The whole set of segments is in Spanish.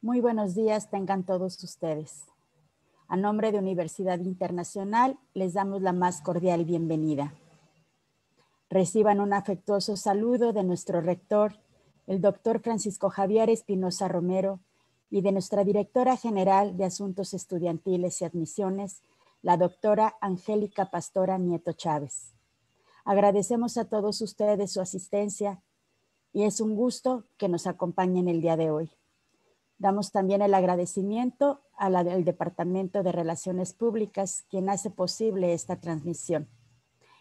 Muy buenos días tengan todos ustedes. A nombre de Universidad Internacional les damos la más cordial bienvenida. Reciban un afectuoso saludo de nuestro rector, el doctor Francisco Javier Espinosa Romero, y de nuestra directora general de Asuntos Estudiantiles y Admisiones, la doctora Angélica Pastora Nieto Chávez. Agradecemos a todos ustedes su asistencia y es un gusto que nos acompañen el día de hoy. Damos también el agradecimiento al Departamento de Relaciones Públicas, quien hace posible esta transmisión.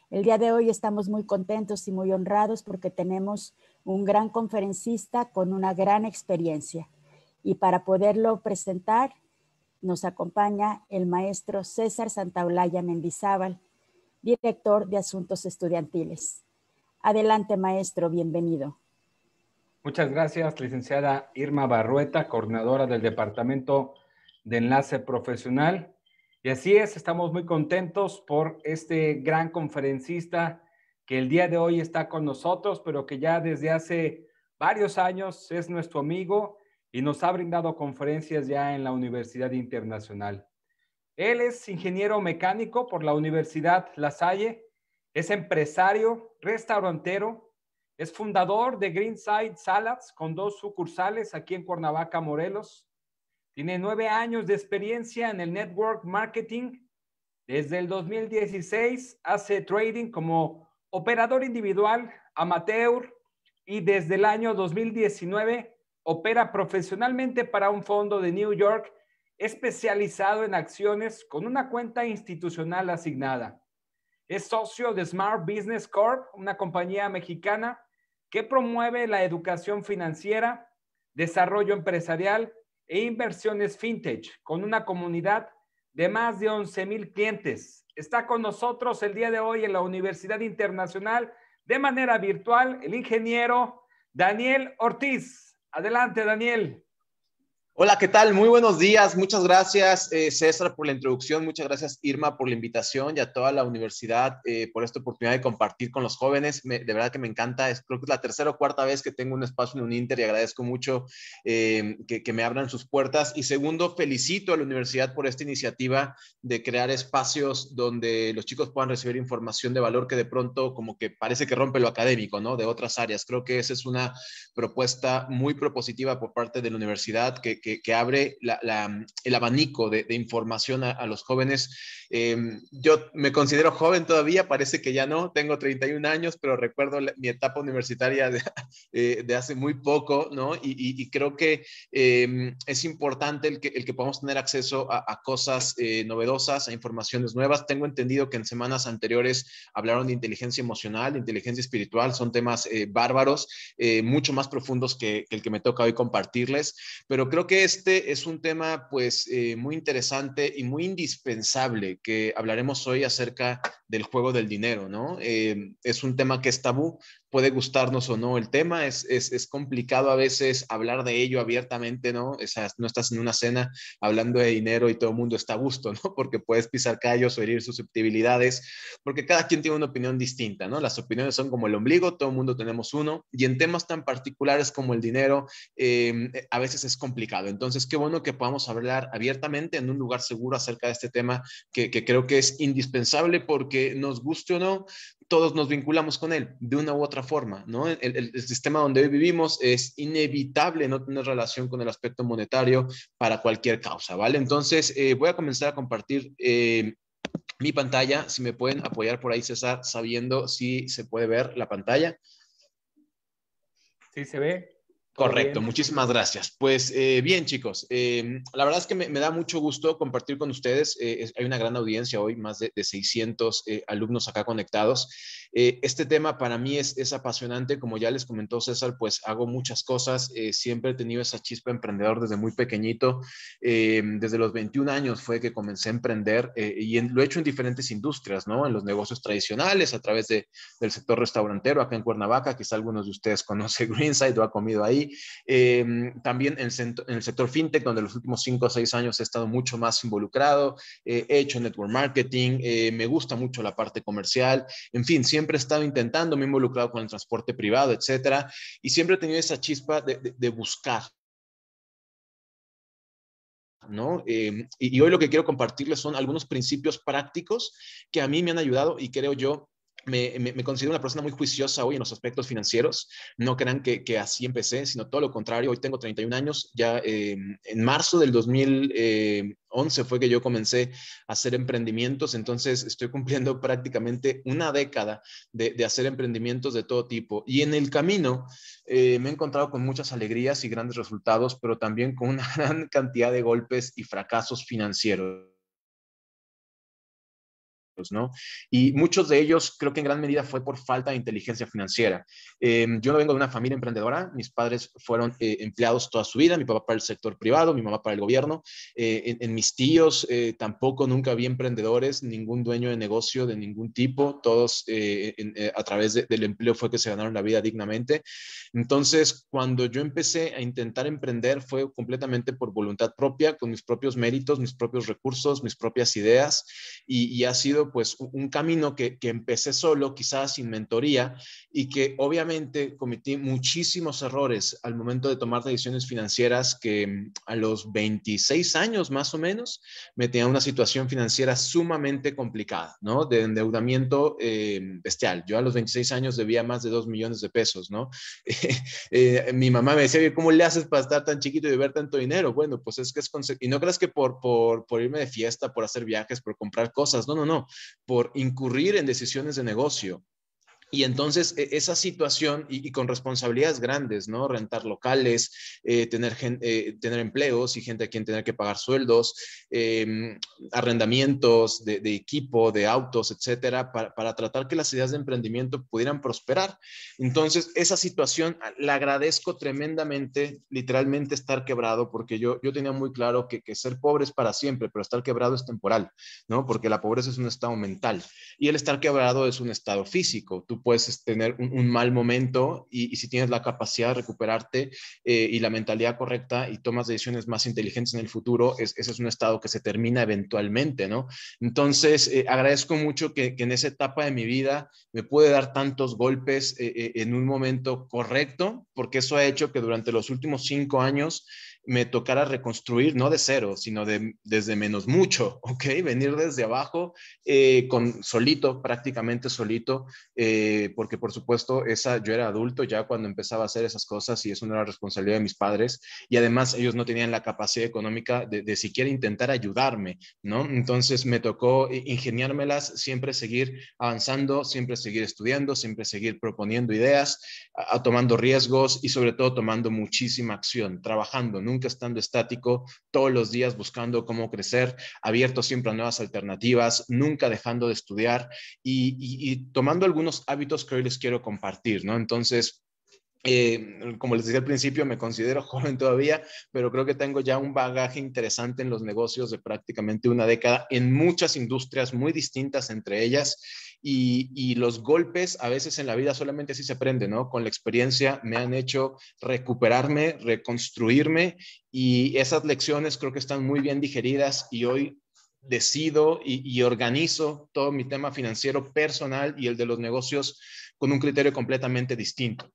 El día de hoy estamos muy contentos y muy honrados porque tenemos un gran conferencista con una gran experiencia. Y para poderlo presentar, nos acompaña el maestro César Santaolalla Mendizábal, director de Asuntos Estudiantiles. Adelante, maestro, bienvenido. Muchas gracias, licenciada Irma Barrueta, coordinadora del Departamento de Enlace Profesional. Y así es, estamos muy contentos por este gran conferencista que el día de hoy está con nosotros, pero que ya desde hace varios años es nuestro amigo y nos ha brindado conferencias ya en la Universidad Internacional. Él es ingeniero mecánico por la Universidad La Salle, es empresario, restaurantero, es fundador de Greenside Salads con dos sucursales aquí en Cuernavaca, Morelos. Tiene nueve años de experiencia en el network marketing. Desde el 2016 hace trading como operador individual, amateur y desde el año 2019 opera profesionalmente para un fondo de New York especializado en acciones con una cuenta institucional asignada. Es socio de Smart Business Corp, una compañía mexicana que promueve la educación financiera, desarrollo empresarial e inversiones fintech con una comunidad de más de 11 mil clientes. Está con nosotros el día de hoy en la Universidad Internacional de manera virtual el ingeniero Daniel Ortiz. Adelante, Daniel. Hola, ¿qué tal? Muy buenos días. Muchas gracias, eh, César, por la introducción. Muchas gracias, Irma, por la invitación y a toda la universidad eh, por esta oportunidad de compartir con los jóvenes. de verdad que me encanta. creo que es la tercera o cuarta vez que tengo un espacio en un Inter y agradezco mucho eh, que, me abran sus puertas. Y segundo, felicito a la universidad por esta iniciativa de crear espacios donde los chicos puedan recibir información de valor que de pronto como que parece que rompe lo académico, ¿no? De otras áreas. Creo que esa es una propuesta muy propositiva por parte de la universidad que que, abre el abanico de, información a, los jóvenes. Em, yo me considero joven todavía, parece que ya no, tengo 31 años, pero recuerdo mi etapa universitaria de, hace muy poco, ¿no? Y, creo que em, es importante el que, el que podamos tener acceso a, cosas eh, novedosas, a informaciones nuevas. Tengo entendido que en semanas anteriores hablaron de inteligencia emocional, de inteligencia espiritual, son temas eh, bárbaros, eh, mucho más profundos que el que me toca hoy compartirles, pero creo que este es un tema pues eh, muy interesante y muy indispensable que hablaremos hoy acerca del juego del dinero, ¿no? Eh, es un tema que es tabú, puede gustarnos o no el tema, es, es, complicado a veces hablar de ello abiertamente, ¿no? no estás en una cena hablando de dinero y todo el mundo está a gusto, ¿no? Porque puedes pisar callos o herir susceptibilidades, porque cada quien tiene una opinión distinta, ¿no? Las opiniones son como el ombligo, todo el mundo tenemos uno, y en temas tan particulares como el dinero, em, eh, a veces es complicado. Entonces, qué bueno que podamos hablar abiertamente en un lugar seguro acerca de este tema que, que creo que es indispensable porque nos guste o no, todos nos vinculamos con él de una u otra forma, ¿no? El, sistema donde vivimos es inevitable no tener relación con el aspecto monetario para cualquier causa, ¿vale? Entonces, eh, voy a comenzar a compartir eh, mi pantalla, si me pueden apoyar por ahí, César, sabiendo si se puede ver la pantalla. Sí, se ve. Correcto, muchísimas gracias. Pues eh, bien, chicos, la verdad es que me, da mucho gusto compartir con ustedes. hay una gran audiencia hoy, más de, de 600 alumnos acá conectados. Eh, este tema para mí es, es, apasionante, como ya les comentó César, pues hago muchas cosas, eh, siempre he tenido esa chispa emprendedor desde muy pequeñito, eh, desde los 21 años fue que comencé a emprender y lo he hecho en diferentes industrias, ¿no? En los negocios tradicionales, a través de, del sector restaurantero acá en Cuernavaca, quizá algunos de ustedes conocen Greenside, o ha comido ahí, también en el, sector fintech, donde los últimos 5 o 6 años he estado mucho más involucrado, he hecho network marketing, me gusta mucho la parte comercial, en fin, siempre siempre he estado intentando, me he involucrado con el transporte privado, etcétera, y siempre he tenido esa chispa de, buscar. ¿no? Em, y, y hoy lo que quiero compartirles son algunos principios prácticos que a mí me han ayudado y creo yo me, considero una persona muy juiciosa hoy en los aspectos financieros. No crean que, así empecé, sino todo lo contrario. Hoy tengo 31 años. Ya eh, en marzo del 2011 fue que yo comencé a hacer emprendimientos. Entonces estoy cumpliendo prácticamente una década de, hacer emprendimientos de todo tipo. Y en el camino eh, me he encontrado con muchas alegrías y grandes resultados, pero también con una gran cantidad de golpes y fracasos financieros. Pues, ¿no? Y muchos de ellos creo que en gran medida fue por falta de inteligencia financiera. Eh, yo no vengo de una familia emprendedora, mis padres fueron eh, empleados toda su vida, mi papá para el sector privado, mi mamá para el gobierno, eh, en, mis tíos tampoco nunca vi emprendedores, ningún dueño de negocio de ningún tipo, todos a través del empleo fue que se ganaron la vida dignamente. Entonces, cuando yo empecé a intentar emprender fue completamente por voluntad propia, con mis propios méritos, mis propios recursos, mis propias ideas y, y ha sido pues un camino que, empecé solo, quizás sin mentoría, y que obviamente cometí muchísimos errores al momento de tomar decisiones financieras que mm, a los 26 años más o menos me tenía una situación financiera sumamente complicada, ¿no? De endeudamiento eh, bestial. Yo a los 26 años debía más de 2 millones de pesos, ¿no? Eh, mi mamá me decía, ¿cómo le haces para estar tan chiquito y ver tanto dinero? Bueno, pues es que es... Y no creas que por, por, por irme de fiesta, por hacer viajes, por comprar cosas. No, no, no por incurrir en decisiones de negocio y entonces e, esa situación y, con responsabilidades grandes, ¿no? Rentar locales, eh, tener, eh, tener empleos y gente a quien tener que pagar sueldos, em, arrendamientos de, equipo, de autos, etcétera, para, tratar que las ideas de emprendimiento pudieran prosperar. Entonces esa situación ah, la agradezco tremendamente, literalmente estar quebrado, porque yo, yo tenía muy claro que, que ser pobre es para siempre, pero estar quebrado es temporal, ¿no? Porque la pobreza es un estado mental y el estar quebrado es un estado físico puedes este, tener un, mal momento y, si tienes la capacidad de recuperarte eh, y la mentalidad correcta y tomas decisiones más inteligentes en el futuro, ese es un estado que se termina eventualmente, ¿no? Entonces, eh, agradezco mucho que, en esa etapa de mi vida me puede dar tantos golpes eh, en un momento correcto, porque eso ha hecho que durante los últimos cinco años, me tocara reconstruir, no de cero, sino de, desde menos mucho, ¿ok? Venir desde abajo, eh, con solito, prácticamente solito, eh, porque por supuesto, esa, yo era adulto ya cuando empezaba a hacer esas cosas y eso no era responsabilidad de mis padres y además ellos no tenían la capacidad económica de, siquiera intentar ayudarme, ¿no? Entonces me tocó eh, ingeniármelas, siempre seguir avanzando, siempre seguir estudiando, siempre seguir proponiendo ideas, tomando riesgos y sobre todo tomando muchísima acción, trabajando, nunca nunca estando estático, todos los días buscando cómo crecer, abierto siempre a nuevas alternativas, nunca dejando de estudiar y, y tomando algunos hábitos que hoy les quiero compartir, ¿no? Entonces, eh, como les decía al principio, me considero joven todavía, pero creo que tengo ya un bagaje interesante en los negocios de prácticamente una década en muchas industrias muy distintas entre ellas. Y, los golpes a veces en la vida solamente así se aprende, ¿no? Con la experiencia me han hecho recuperarme, reconstruirme y esas lecciones creo que están muy bien digeridas y hoy decido y, y organizo todo mi tema financiero personal y el de los negocios con un criterio completamente distinto.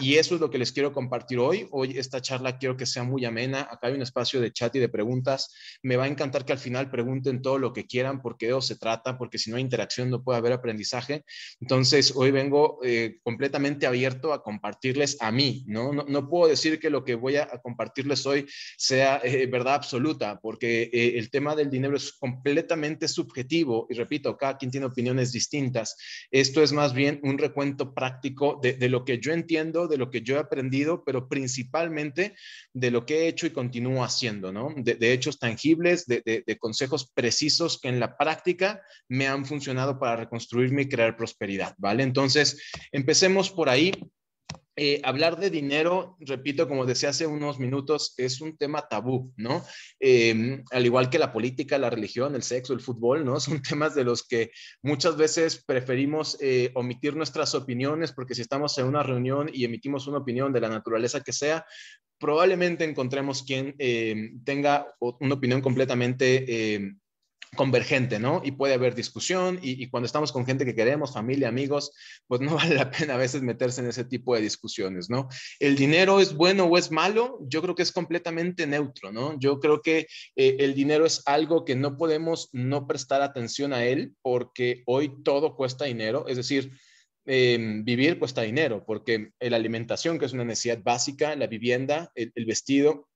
Y eso es lo que les quiero compartir hoy. Hoy esta charla quiero que sea muy amena. Acá hay un espacio de chat y de preguntas. Me va a encantar que al final pregunten todo lo que quieran, porque de eso se trata, porque si no hay interacción no puede haber aprendizaje. Entonces, hoy vengo eh, completamente abierto a compartirles a mí, ¿no? ¿no? puedo decir que lo que voy a compartirles hoy sea eh, verdad absoluta, porque eh, el tema del dinero es completamente subjetivo y repito, cada quien tiene opiniones distintas. Esto es más bien un recuento práctico de lo que yo entiendo de lo que yo he aprendido, pero principalmente de lo que he hecho y continúo haciendo, ¿no? De, hechos tangibles, de, de, consejos precisos que en la práctica me han funcionado para reconstruirme y crear prosperidad, ¿vale? Entonces, empecemos por ahí. Eh, hablar de dinero, repito, como decía hace unos minutos, es un tema tabú, ¿no? Em, al igual que la política, la religión, el sexo, el fútbol, ¿no? Son temas de los que muchas veces preferimos eh, omitir nuestras opiniones porque si estamos en una reunión y emitimos una opinión de la naturaleza que sea, probablemente encontremos quien em, tenga una opinión completamente em, convergente, ¿no? Y puede haber discusión y, cuando estamos con gente que queremos, familia, amigos, pues no vale la pena a veces meterse en ese tipo de discusiones, ¿no? El dinero es bueno o es malo, yo creo que es completamente neutro, ¿no? Yo creo que eh, el dinero es algo que no podemos no prestar atención a él porque hoy todo cuesta dinero, es decir, em, vivir cuesta dinero porque la alimentación, que es una necesidad básica, la vivienda, el vestido,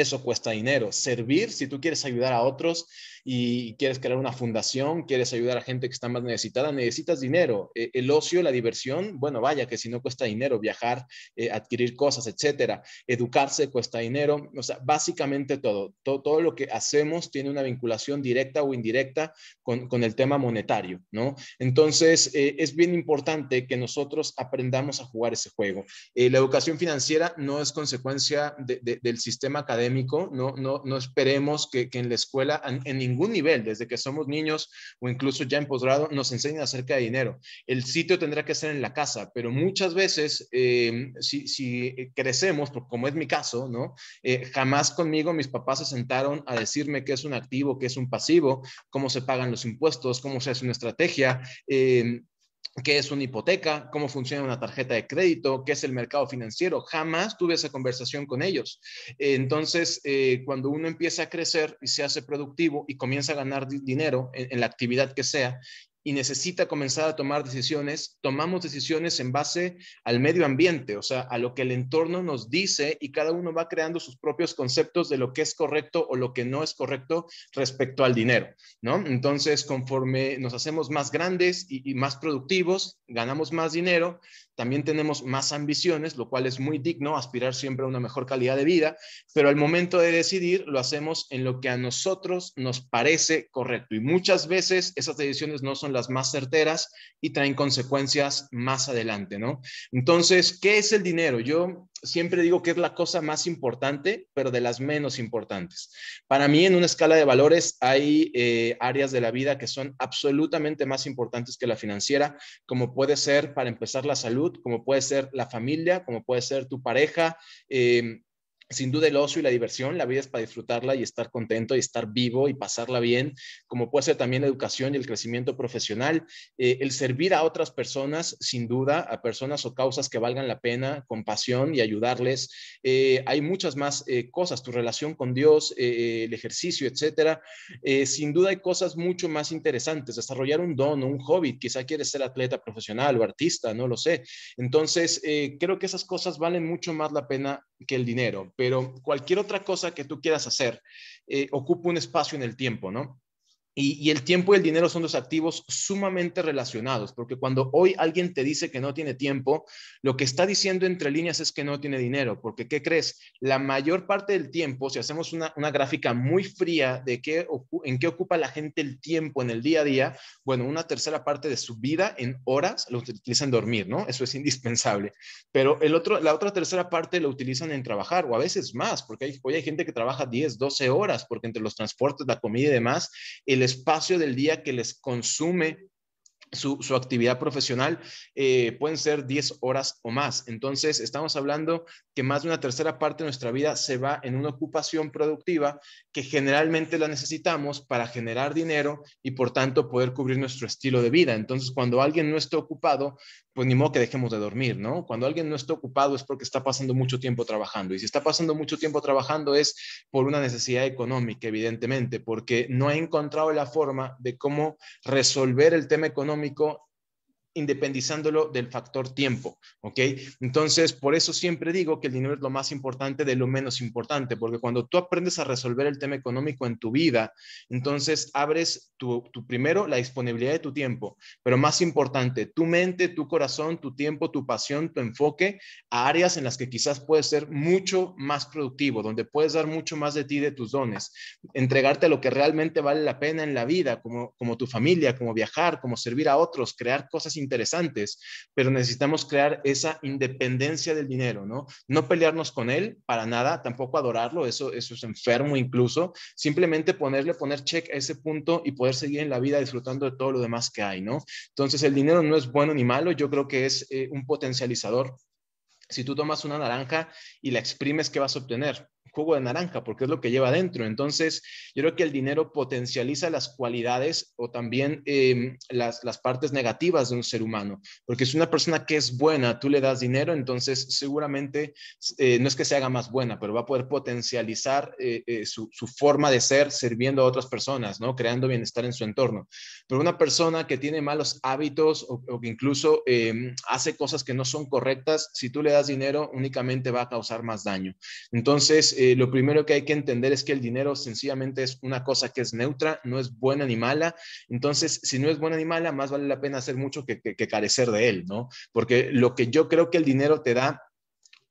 eso cuesta dinero. Servir, si tú quieres ayudar a otros y quieres crear una fundación, quieres ayudar a gente que está más necesitada, necesitas dinero. E, el ocio, la diversión, bueno, vaya que si no cuesta dinero, viajar, eh, adquirir cosas, etcétera. Educarse cuesta dinero. O sea, básicamente todo, todo, lo que hacemos tiene una vinculación directa o indirecta con, el tema monetario, ¿no? Entonces, eh, es bien importante que nosotros aprendamos a jugar ese juego. Eh, la educación financiera no es consecuencia del sistema académico no, no, no esperemos que, en la escuela, en, ningún nivel, desde que somos niños o incluso ya en posgrado, nos enseñen acerca de dinero. El sitio tendrá que ser en la casa, pero muchas veces, eh, si, crecemos, como es mi caso, ¿no? Eh, jamás conmigo mis papás se sentaron a decirme qué es un activo, qué es un pasivo, cómo se pagan los impuestos, cómo se hace una estrategia. Eh, qué es una hipoteca, cómo funciona una tarjeta de crédito, qué es el mercado financiero. Jamás tuve esa conversación con ellos. Entonces, eh, cuando uno empieza a crecer y se hace productivo y comienza a ganar dinero en la actividad que sea, y necesita comenzar a tomar decisiones, tomamos decisiones en base al medio ambiente, o sea, a lo que el entorno nos dice y cada uno va creando sus propios conceptos de lo que es correcto o lo que no es correcto respecto al dinero, ¿no? Entonces, conforme nos hacemos más grandes y, y más productivos, ganamos más dinero, también tenemos más ambiciones, lo cual es muy digno, aspirar siempre a una mejor calidad de vida, pero al momento de decidir lo hacemos en lo que a nosotros nos parece correcto. Y muchas veces esas decisiones no son las más certeras y traen consecuencias más adelante, ¿no? Entonces, ¿qué es el dinero? Yo siempre digo que es la cosa más importante, pero de las menos importantes. Para mí, en una escala de valores, hay eh, áreas de la vida que son absolutamente más importantes que la financiera, como puede ser, para empezar, la salud como puede ser la familia, como puede ser tu pareja, eh, sin duda el ocio y la diversión, la vida es para disfrutarla y estar contento y estar vivo y pasarla bien, como puede ser también la educación y el crecimiento profesional, eh, el servir a otras personas, sin duda, a personas o causas que valgan la pena, compasión y ayudarles. Eh, hay muchas más eh, cosas, tu relación con Dios, el ejercicio, etcétera. sin duda hay cosas mucho más interesantes, desarrollar un don o un hobby, quizá quieres ser atleta profesional o artista, no lo sé. Entonces, creo que esas cosas valen mucho más la pena que el dinero, pero cualquier otra cosa que tú quieras hacer eh, ocupa un espacio en el tiempo, ¿no? Y, el tiempo y el dinero son dos activos sumamente relacionados, porque cuando hoy alguien te dice que no tiene tiempo, lo que está diciendo entre líneas es que no tiene dinero, porque ¿qué crees? La mayor parte del tiempo, si hacemos una, una gráfica muy fría de qué, en qué ocupa la gente el tiempo en el día a día, bueno, una tercera parte de su vida en horas lo utilizan en dormir, ¿no? Eso es indispensable. Pero el otro, la otra tercera parte lo utilizan en trabajar, o a veces más, porque hay, hoy hay gente que trabaja 10, 12 horas, porque entre los transportes, la comida y demás, el espacio del día que les consume su, actividad profesional eh, pueden ser 10 horas o más. Entonces, estamos hablando que más de una tercera parte de nuestra vida se va en una ocupación productiva que generalmente la necesitamos para generar dinero y por tanto poder cubrir nuestro estilo de vida. Entonces, cuando alguien no está ocupado, pues ni modo que dejemos de dormir, ¿no? Cuando alguien no está ocupado es porque está pasando mucho tiempo trabajando. Y si está pasando mucho tiempo trabajando es por una necesidad económica, evidentemente, porque no ha encontrado la forma de cómo resolver el tema económico orgánico independizándolo del factor tiempo, ¿ok? Entonces, por eso siempre digo que el dinero es lo más importante de lo menos importante, porque cuando tú aprendes a resolver el tema económico en tu vida, entonces abres tu, primero la disponibilidad de tu tiempo, pero más importante, tu mente, tu corazón, tu tiempo, tu pasión, tu enfoque a áreas en las que quizás puedes ser mucho más productivo, donde puedes dar mucho más de ti, de tus dones, entregarte a lo que realmente vale la pena en la vida, como, como tu familia, como viajar, como servir a otros, crear cosas interesantes, pero necesitamos crear esa independencia del dinero, ¿no? No pelearnos con él para nada, tampoco adorarlo, eso, eso es enfermo incluso, simplemente ponerle, poner check a ese punto y poder seguir en la vida disfrutando de todo lo demás que hay, ¿no? Entonces el dinero no es bueno ni malo, yo creo que es eh, un potencializador. Si tú tomas una naranja y la exprimes, ¿qué vas a obtener? jugo de naranja, porque es lo que lleva adentro. Entonces, yo creo que el dinero potencializa las cualidades o también em, las, las partes negativas de un ser humano, porque si una persona que es buena, tú le das dinero, entonces seguramente eh, no es que se haga más buena, pero va a poder potencializar eh, eh, su, su, forma de ser sirviendo a otras personas, ¿no? Creando bienestar en su entorno. Pero una persona que tiene malos hábitos o, o que incluso em, hace cosas que no son correctas, si tú le das dinero, únicamente va a causar más daño. Entonces, eh, lo primero que hay que entender es que el dinero sencillamente es una cosa que es neutra, no es buena ni mala. Entonces, si no es buena ni mala, más vale la pena hacer mucho que, carecer de él, ¿no? Porque lo que yo creo que el dinero te da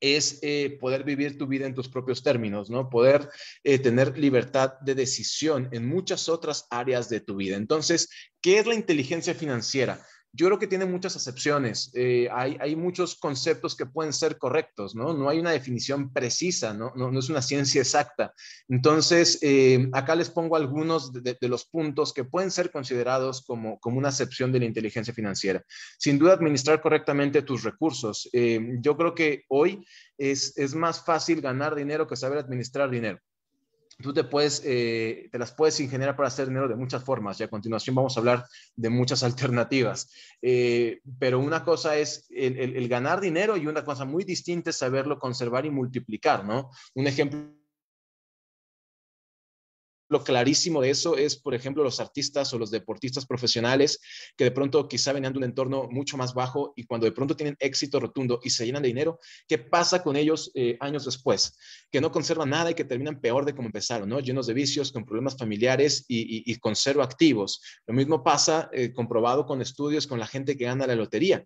es eh, poder vivir tu vida en tus propios términos, ¿no? Poder eh, tener libertad de decisión en muchas otras áreas de tu vida. Entonces, ¿qué es la inteligencia financiera? yo creo que tiene muchas acepciones. Eh, hay, hay, muchos conceptos que pueden ser correctos, ¿no? No hay una definición precisa, ¿no? No, es una ciencia exacta. Entonces, eh, acá les pongo algunos de, los puntos que pueden ser considerados como, como una acepción de la inteligencia financiera. Sin duda, administrar correctamente tus recursos. Eh, yo creo que hoy es, es más fácil ganar dinero que saber administrar dinero tú te puedes, eh, te las puedes ingeniar para hacer dinero de muchas formas y a continuación vamos a hablar de muchas alternativas. Eh, pero una cosa es el, el, ganar dinero y una cosa muy distinta es saberlo conservar y multiplicar, ¿no? Un ejemplo clarísimo de eso es, por ejemplo, los artistas o los deportistas profesionales que de pronto quizá venían de un entorno mucho más bajo y cuando de pronto tienen éxito rotundo y se llenan de dinero, ¿qué pasa con ellos eh, años después? Que no conservan nada y que terminan peor de como empezaron, ¿no? Llenos de vicios, con problemas familiares y, y, con cero activos. Lo mismo pasa eh, comprobado con estudios con la gente que gana la lotería.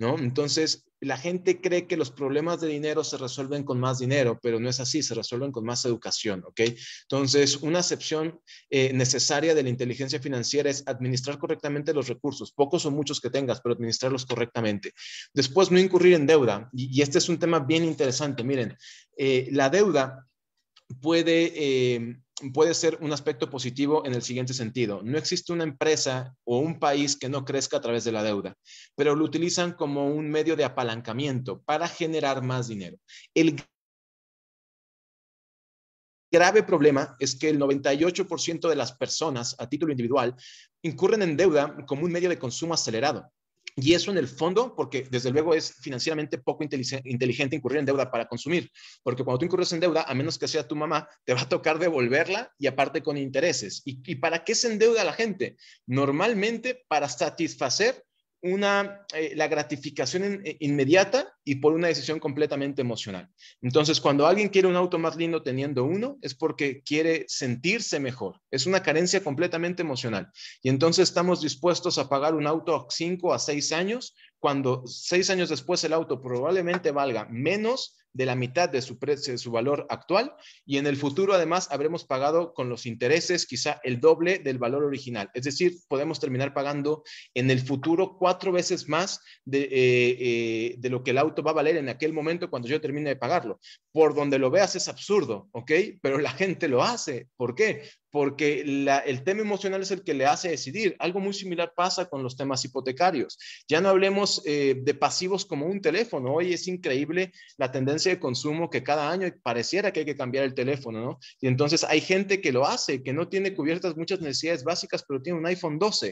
Entonces, la gente cree que los problemas de dinero se resuelven con más dinero, pero no es así, se resuelven con más educación, ¿ok? Entonces, una acepción eh, necesaria de la inteligencia financiera es administrar correctamente los recursos, pocos o muchos que tengas, pero administrarlos correctamente. Después, no incurrir en deuda, y, este es un tema bien interesante, miren, eh, la deuda puede... Eh, puede ser un aspecto positivo en el siguiente sentido. No existe una empresa o un país que no crezca a través de la deuda, pero lo utilizan como un medio de apalancamiento para generar más dinero. El grave problema es que el 98% de las personas a título individual incurren en deuda como un medio de consumo acelerado. Y eso en el fondo, porque desde luego es financieramente poco inteligente incurrir en deuda para consumir, porque cuando tú incurres en deuda, a menos que sea tu mamá, te va a tocar devolverla y aparte con intereses. ¿Y, para qué se endeuda la gente? Normalmente para satisfacer una, eh, la gratificación eh, inmediata y por una decisión completamente emocional. Entonces, cuando alguien quiere un auto más lindo teniendo uno, es porque quiere sentirse mejor. Es una carencia completamente emocional. Y entonces estamos dispuestos a pagar un auto a 5 a seis años, cuando seis años después el auto probablemente valga menos de la mitad de su, precio, de su valor actual y en el futuro además habremos pagado con los intereses quizá el doble del valor original. Es decir, podemos terminar pagando en el futuro cuatro veces más de, eh, eh, de lo que el auto va a valer en aquel momento cuando yo termine de pagarlo. Por donde lo veas es absurdo, ¿ok? Pero la gente lo hace. ¿Por qué? porque el tema emocional es el que le hace decidir. Algo muy similar pasa con los temas hipotecarios. Ya no hablemos eh, de pasivos como un teléfono. Hoy es increíble la tendencia de consumo que cada año pareciera que hay que cambiar el teléfono, ¿no? Y entonces hay gente que lo hace, que no tiene cubiertas muchas necesidades básicas, pero tiene un iPhone 12.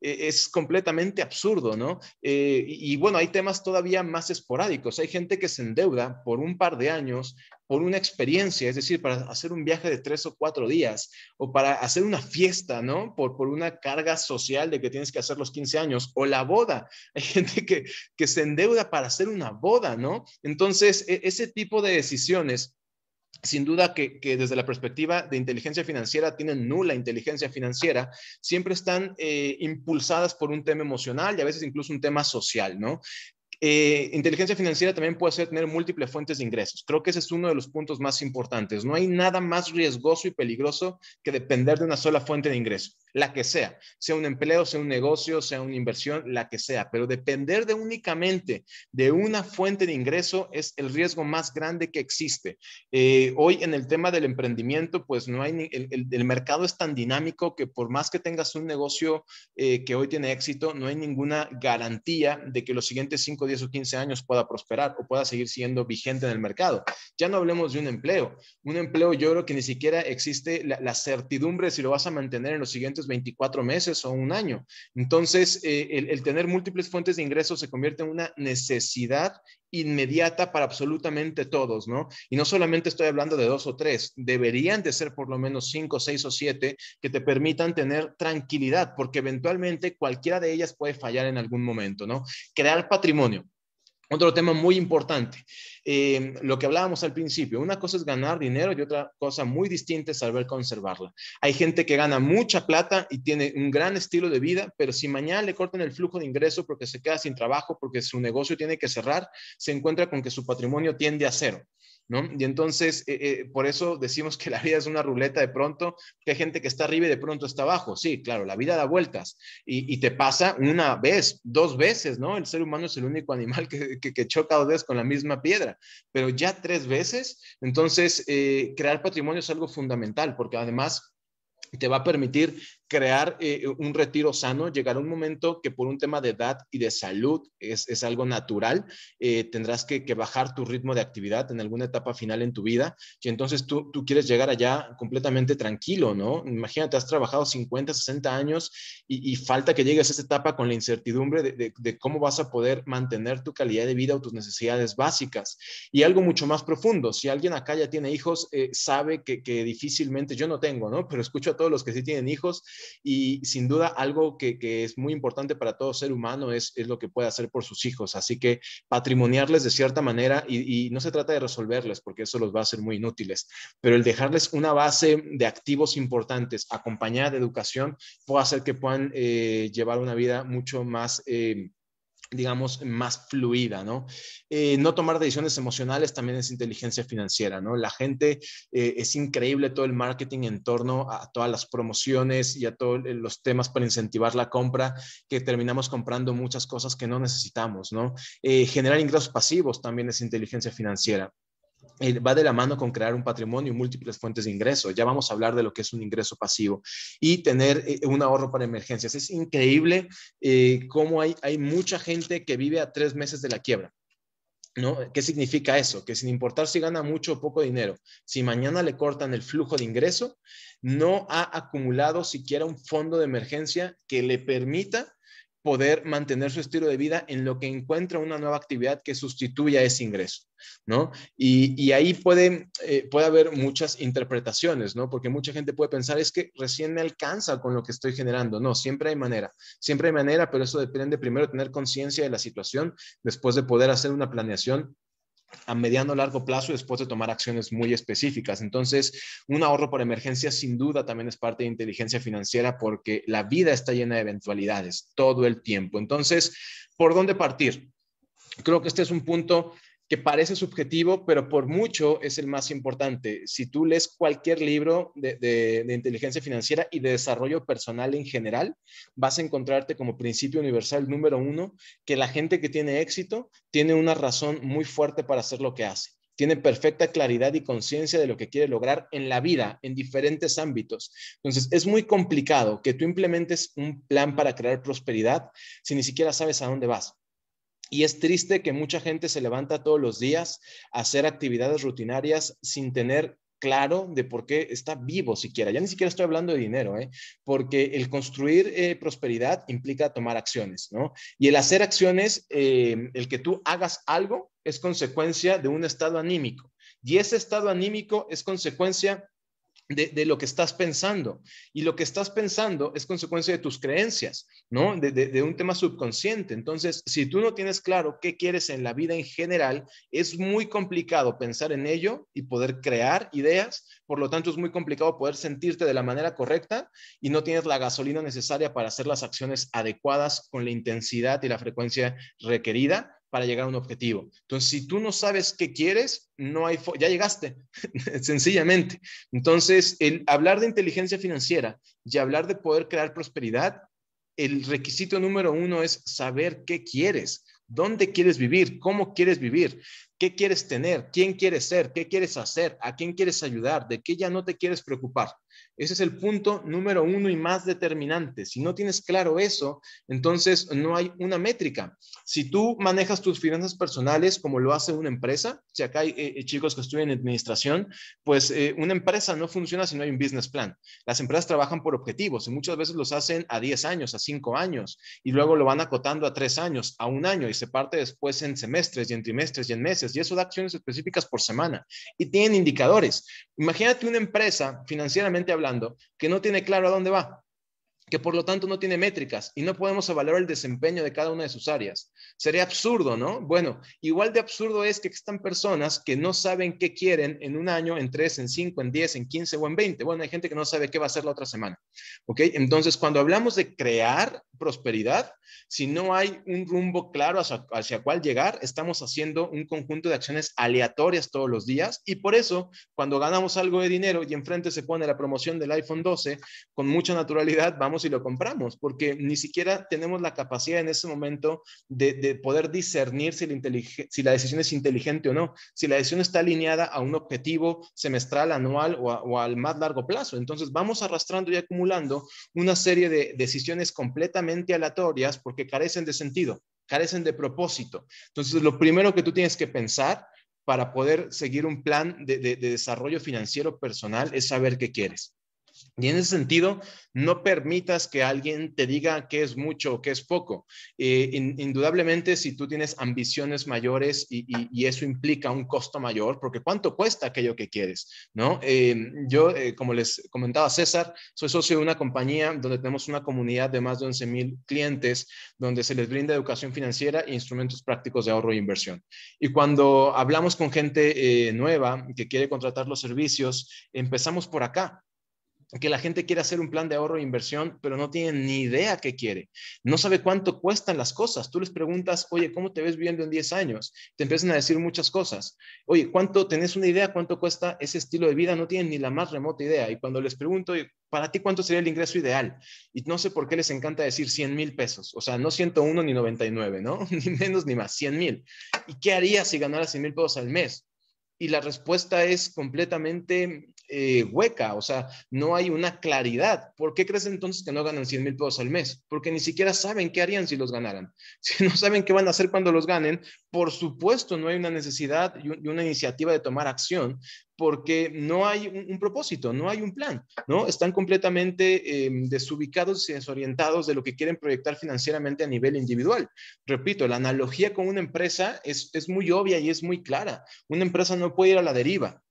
E, es completamente absurdo, ¿no? Eh, y bueno, hay temas todavía más esporádicos. Hay gente que se endeuda por un par de años por una experiencia, es decir, para hacer un viaje de tres o cuatro días, o para hacer una fiesta, ¿no? Por, por una carga social de que tienes que hacer los 15 años, o la boda. Hay gente que, se endeuda para hacer una boda, ¿no? Entonces, e, ese tipo de decisiones sin duda que, desde la perspectiva de inteligencia financiera tienen nula inteligencia financiera, siempre están eh, impulsadas por un tema emocional y a veces incluso un tema social, ¿no? Eh, inteligencia financiera también puede ser tener múltiples fuentes de ingresos. Creo que ese es uno de los puntos más importantes. No hay nada más riesgoso y peligroso que depender de una sola fuente de ingreso, la que sea, sea un empleo, sea un negocio, sea una inversión, la que sea. Pero depender de únicamente de una fuente de ingreso es el riesgo más grande que existe. Eh, hoy en el tema del emprendimiento, pues no hay el, mercado es tan dinámico que por más que tengas un negocio eh, que hoy tiene éxito, no hay ninguna garantía de que los siguientes cinco 10 o 15 años pueda prosperar o pueda seguir siendo vigente en el mercado. Ya no hablemos de un empleo. Un empleo yo creo que ni siquiera existe la, certidumbre si lo vas a mantener en los siguientes 24 meses o un año. Entonces, eh, el tener múltiples fuentes de ingresos se convierte en una necesidad inmediata para absolutamente todos, ¿no? Y no solamente estoy hablando de dos o tres, deberían de ser por lo menos cinco, seis o siete que te permitan tener tranquilidad, porque eventualmente cualquiera de ellas puede fallar en algún momento, ¿no? Crear patrimonio. Otro tema muy importante, eh, lo que hablábamos al principio, una cosa es ganar dinero y otra cosa muy distinta es saber conservarla. Hay gente que gana mucha plata y tiene un gran estilo de vida, pero si mañana le cortan el flujo de ingreso porque se queda sin trabajo, porque su negocio tiene que cerrar, se encuentra con que su patrimonio tiende a cero. Y entonces, eh, eh, por eso decimos que la vida es una ruleta de pronto, que hay gente que está arriba y de pronto está abajo. Sí, claro, la vida da vueltas y, te pasa una vez, dos veces, ¿no? El ser humano es el único animal que, que, choca dos veces con la misma piedra, pero ya tres veces, entonces eh, crear patrimonio es algo fundamental, porque además te va a permitir crear eh, un retiro sano, llegar a un momento que por un tema de edad y de salud es, es algo natural, eh, tendrás que, que, bajar tu ritmo de actividad en alguna etapa final en tu vida y entonces tú, tú quieres llegar allá completamente tranquilo, ¿no? Imagínate, has trabajado 50, 60 años y, y falta que llegues a esa etapa con la incertidumbre de, de, cómo vas a poder mantener tu calidad de vida o tus necesidades básicas. Y algo mucho más profundo, si alguien acá ya tiene hijos, eh, sabe que, que difícilmente, yo no tengo, ¿no? Pero escucho a todos los que sí tienen hijos, y sin duda, algo que, es muy importante para todo ser humano es, lo que puede hacer por sus hijos. Así que patrimoniarles de cierta manera, y, no se trata de resolverles, porque eso los va a hacer muy inútiles, pero el dejarles una base de activos importantes acompañada de educación puede hacer que puedan eh, llevar una vida mucho más... Eh, digamos, más fluida, ¿no? Eh, no tomar decisiones emocionales también es inteligencia financiera, ¿no? La gente eh, es increíble todo el marketing en torno a, todas las promociones y a todos los temas para incentivar la compra, que terminamos comprando muchas cosas que no necesitamos, ¿no? Eh, generar ingresos pasivos también es inteligencia financiera. Eh, va de la mano con crear un patrimonio y múltiples fuentes de ingreso. Ya vamos a hablar de lo que es un ingreso pasivo y tener eh, un ahorro para emergencias. Es increíble eh, cómo hay, mucha gente que vive a tres meses de la quiebra. ¿No? ¿Qué significa eso? Que sin importar si gana mucho o poco dinero, si mañana le cortan el flujo de ingreso, no ha acumulado siquiera un fondo de emergencia que le permita poder mantener su estilo de vida en lo que encuentra una nueva actividad que sustituya ese ingreso, ¿no? Y, ahí puede, eh, puede haber muchas interpretaciones, ¿no? Porque mucha gente puede pensar, es que recién me alcanza con lo que estoy generando. No, siempre hay manera, siempre hay manera, pero eso depende primero tener conciencia de la situación, después de poder hacer una planeación a mediano largo plazo después de tomar acciones muy específicas. Entonces, un ahorro por emergencia sin duda también es parte de inteligencia financiera porque la vida está llena de eventualidades todo el tiempo. Entonces, ¿por dónde partir? Creo que este es un punto que parece subjetivo, pero por mucho es el más importante. Si tú lees cualquier libro de, inteligencia financiera y de desarrollo personal en general, vas a encontrarte como principio universal número uno, que la gente que tiene éxito tiene una razón muy fuerte para hacer lo que hace. Tiene perfecta claridad y conciencia de lo que quiere lograr en la vida, en diferentes ámbitos. Entonces, es muy complicado que tú implementes un plan para crear prosperidad si ni siquiera sabes a dónde vas y es triste que mucha gente se levanta todos los días a hacer actividades rutinarias sin tener claro de por qué está vivo siquiera. Ya ni siquiera estoy hablando de dinero, ¿eh? porque el construir eh, prosperidad implica tomar acciones, ¿no? Y el hacer acciones, eh, el que tú hagas algo, es consecuencia de un estado anímico. Y ese estado anímico es consecuencia de, lo que estás pensando. Y lo que estás pensando es consecuencia de tus creencias, ¿no? de, un tema subconsciente. Entonces, si tú no tienes claro qué quieres en la vida en general, es muy complicado pensar en ello y poder crear ideas. Por lo tanto, es muy complicado poder sentirte de la manera correcta y no tienes la gasolina necesaria para hacer las acciones adecuadas con la intensidad y la frecuencia requerida para llegar a un objetivo. Entonces, si tú no sabes qué quieres, no hay ya llegaste, sencillamente. Entonces, el hablar de inteligencia financiera y hablar de poder crear prosperidad, el requisito número uno es saber qué quieres, dónde quieres vivir, cómo quieres vivir, qué quieres tener, quién quieres ser, qué quieres hacer, a quién quieres ayudar, de qué ya no te quieres preocupar. Ese es el punto número uno y más determinante. Si no tienes claro eso, entonces no hay una métrica. Si tú manejas tus finanzas personales como lo hace una empresa, si acá hay eh, chicos que estudian administración, pues eh, una empresa no funciona si no hay un business plan. Las empresas trabajan por objetivos y muchas veces los hacen a 10 años, a 5 años, y luego lo van acotando a 3 años, a un año, y se parte después en semestres y en trimestres y en meses, y eso da acciones específicas por semana. Y tienen indicadores. Imagínate una empresa financieramente hablando que no tiene claro a dónde va que por lo tanto no tiene métricas y no podemos evaluar el desempeño de cada una de sus áreas. Sería absurdo, ¿no? Bueno, igual de absurdo es que están personas que no saben qué quieren en un año, en tres, en cinco, en diez, en quince o en veinte. Bueno, hay gente que no sabe qué va a hacer la otra semana. ¿Ok? Entonces, cuando hablamos de crear prosperidad, si no hay un rumbo claro hacia, hacia cuál llegar, estamos haciendo un conjunto de acciones aleatorias todos los días y por eso, cuando ganamos algo de dinero y enfrente se pone la promoción del iPhone 12, con mucha naturalidad vamos si lo compramos, porque ni siquiera tenemos la capacidad en ese momento de, poder discernir si la, decisión es inteligente o no, si la decisión está alineada a un objetivo semestral, anual o, al más largo plazo. Entonces vamos arrastrando y acumulando una serie de decisiones completamente aleatorias porque carecen de sentido, carecen de propósito. Entonces lo primero que tú tienes que pensar para poder seguir un plan de, desarrollo financiero personal es saber qué quieres. Y en ese sentido, no permitas que alguien te diga que es mucho o que es poco. Eh, indudablemente, si tú tienes ambiciones mayores y, eso implica un costo mayor, porque ¿cuánto cuesta aquello que quieres? ¿no? Eh, yo, eh, como les comentaba César, soy socio de una compañía donde tenemos una comunidad de más de 11 mil clientes, donde se les brinda educación financiera e instrumentos prácticos de ahorro e inversión. Y cuando hablamos con gente nueva que quiere contratar los servicios, empezamos por acá que la gente quiere hacer un plan de ahorro e inversión, pero no tienen ni idea qué quiere. No sabe cuánto cuestan las cosas. Tú les preguntas, oye, ¿cómo te ves viviendo en 10 años? Te empiezan a decir muchas cosas. Oye, ¿cuánto tenés una idea cuánto cuesta ese estilo de vida? No tienen ni la más remota idea. Y cuando les pregunto, ¿para ti cuánto sería el ingreso ideal? Y no sé por qué les encanta decir 100 mil pesos. O sea, no 101 ni 99, ¿no? ni menos ni más, 100 mil. ¿Y qué harías si ganara 100 mil pesos al mes? Y la respuesta es completamente eh, hueca, o sea, no hay una claridad. ¿Por qué crees entonces que no ganan 100 mil pesos al mes? Porque ni siquiera saben qué harían si los ganaran. Si no saben qué van a hacer cuando los ganen, por supuesto no hay una necesidad y, una iniciativa de tomar acción porque no hay un, propósito, no hay un plan, ¿no? Están completamente em, desubicados y desorientados de lo que quieren proyectar financieramente a nivel individual. Repito, la analogía con una empresa es, es muy obvia y es muy clara. Una empresa no puede ir a la deriva,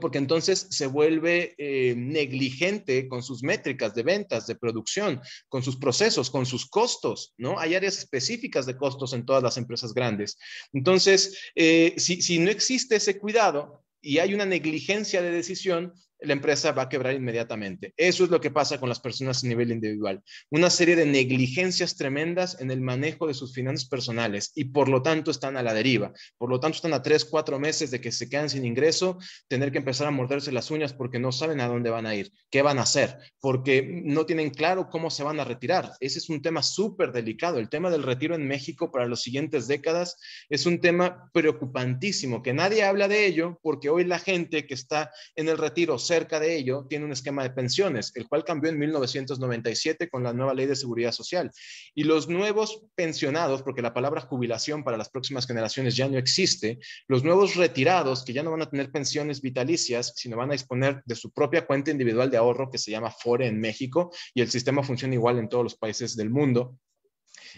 porque entonces se vuelve eh, negligente con sus métricas de ventas, de producción, con sus procesos, con sus costos, ¿no? Hay áreas específicas de costos en todas las empresas grandes. Entonces, eh, si no existe ese cuidado, y hay una negligencia de decisión, la empresa va a quebrar inmediatamente. Eso es lo que pasa con las personas a nivel individual. Una serie de negligencias tremendas en el manejo de sus finanzas personales y por lo tanto están a la deriva. Por lo tanto están a tres, cuatro meses de que se quedan sin ingreso, tener que empezar a morderse las uñas porque no saben a dónde van a ir, qué van a hacer, porque no tienen claro cómo se van a retirar. Ese es un tema súper delicado. El tema del retiro en México para las siguientes décadas es un tema preocupantísimo, que nadie habla de ello porque hoy la gente que está en el retiro, cerca de ello tiene un esquema de pensiones, el cual cambió en 1997 con la nueva ley de seguridad social. Y los nuevos pensionados, porque la palabra jubilación para las próximas generaciones ya no existe, los nuevos retirados, que ya no van a tener pensiones vitalicias, sino van a disponer de su propia cuenta individual de ahorro que se llama FORE en México y el sistema funciona igual en todos los países del mundo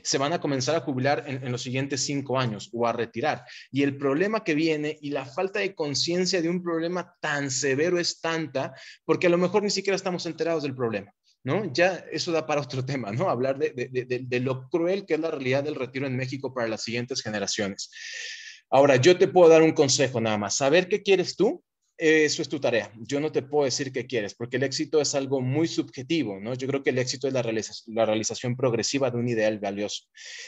se van a comenzar a jubilar en, los siguientes cinco años o a retirar. Y el problema que viene y la falta de conciencia de un problema tan severo es tanta, porque a lo mejor ni siquiera estamos enterados del problema. ¿no? Ya eso da para otro tema, ¿no? Hablar de, de, lo cruel que es la realidad del retiro en México para las siguientes generaciones. Ahora, yo te puedo dar un consejo nada más. Saber qué quieres tú eso es tu tarea. Yo no te puedo decir qué quieres, porque el éxito es algo muy subjetivo, ¿no? Yo creo que el éxito es la, realización progresiva de un ideal valioso.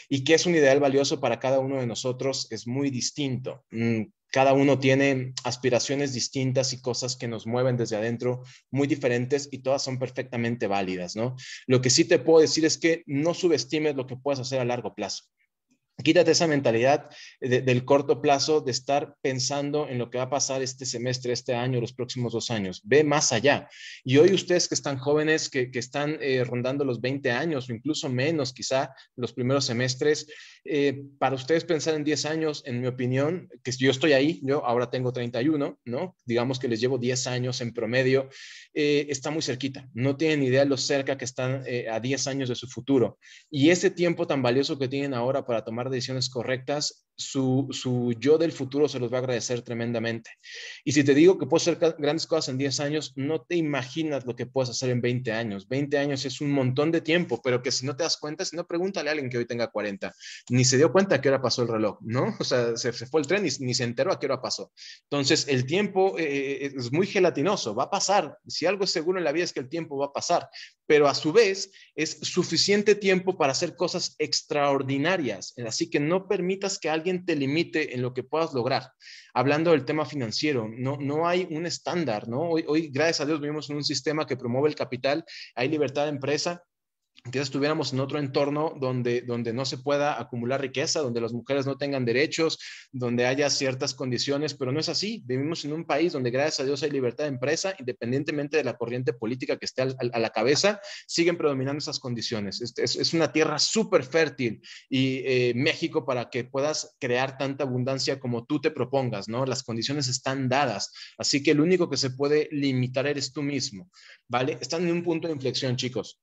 Y que es un ideal valioso para cada uno de nosotros es muy distinto. Mm, cada uno tiene aspiraciones distintas y cosas que nos mueven desde adentro muy diferentes y todas son perfectamente válidas, ¿no? Lo que sí te puedo decir es que no subestimes lo que puedes hacer a largo plazo. Quítate esa mentalidad del corto plazo de estar pensando en lo que va a pasar este semestre, este año, los próximos dos años. Ve más allá. Y hoy ustedes que están jóvenes, que, están eh, rondando los 20 años o incluso menos, quizá los primeros semestres, eh, para ustedes pensar en 10 años, en mi opinión, que yo estoy ahí, yo ahora tengo 31, ¿no? Digamos que les llevo 10 años en promedio, eh, está muy cerquita. No tienen idea lo cerca que están a 10 años de su futuro. Y ese tiempo tan valioso que tienen ahora para tomar decisiones correctas, su, su, yo del futuro se los va a agradecer tremendamente. Y si te digo que puedes hacer grandes cosas en 10 años, no te imaginas lo que puedes hacer en 20 años. 20 años es un montón de tiempo, pero que si no te das cuenta, si no, pregúntale a alguien que hoy tenga 40. Ni se dio cuenta a qué hora pasó el reloj, ¿no? O sea, se, se fue el tren y ni se enteró a qué hora pasó. Entonces, el tiempo eh, eh, es muy gelatinoso, va a pasar. Si algo es seguro en la vida es que el tiempo va a pasar, pero a su vez es suficiente tiempo para hacer cosas extraordinarias, Así que no permitas que alguien te limite en lo que puedas lograr. Hablando del tema financiero, no, no hay un estándar, ¿no? Hoy, hoy, gracias a Dios, vivimos en un sistema que promueve el capital, hay libertad de empresa, entonces estuviéramos en otro entorno donde, donde no se pueda acumular riqueza, donde las mujeres no tengan derechos, donde haya ciertas condiciones, pero no es así. Vivimos en un país donde gracias a Dios hay libertad de empresa, independientemente de la corriente política que esté a la cabeza, siguen predominando esas condiciones. Es, una tierra súper fértil y eh, México para que puedas crear tanta abundancia como tú te propongas, ¿no? Las condiciones están dadas, así que el único que se puede limitar eres tú mismo, ¿vale? Están en un punto de inflexión, chicos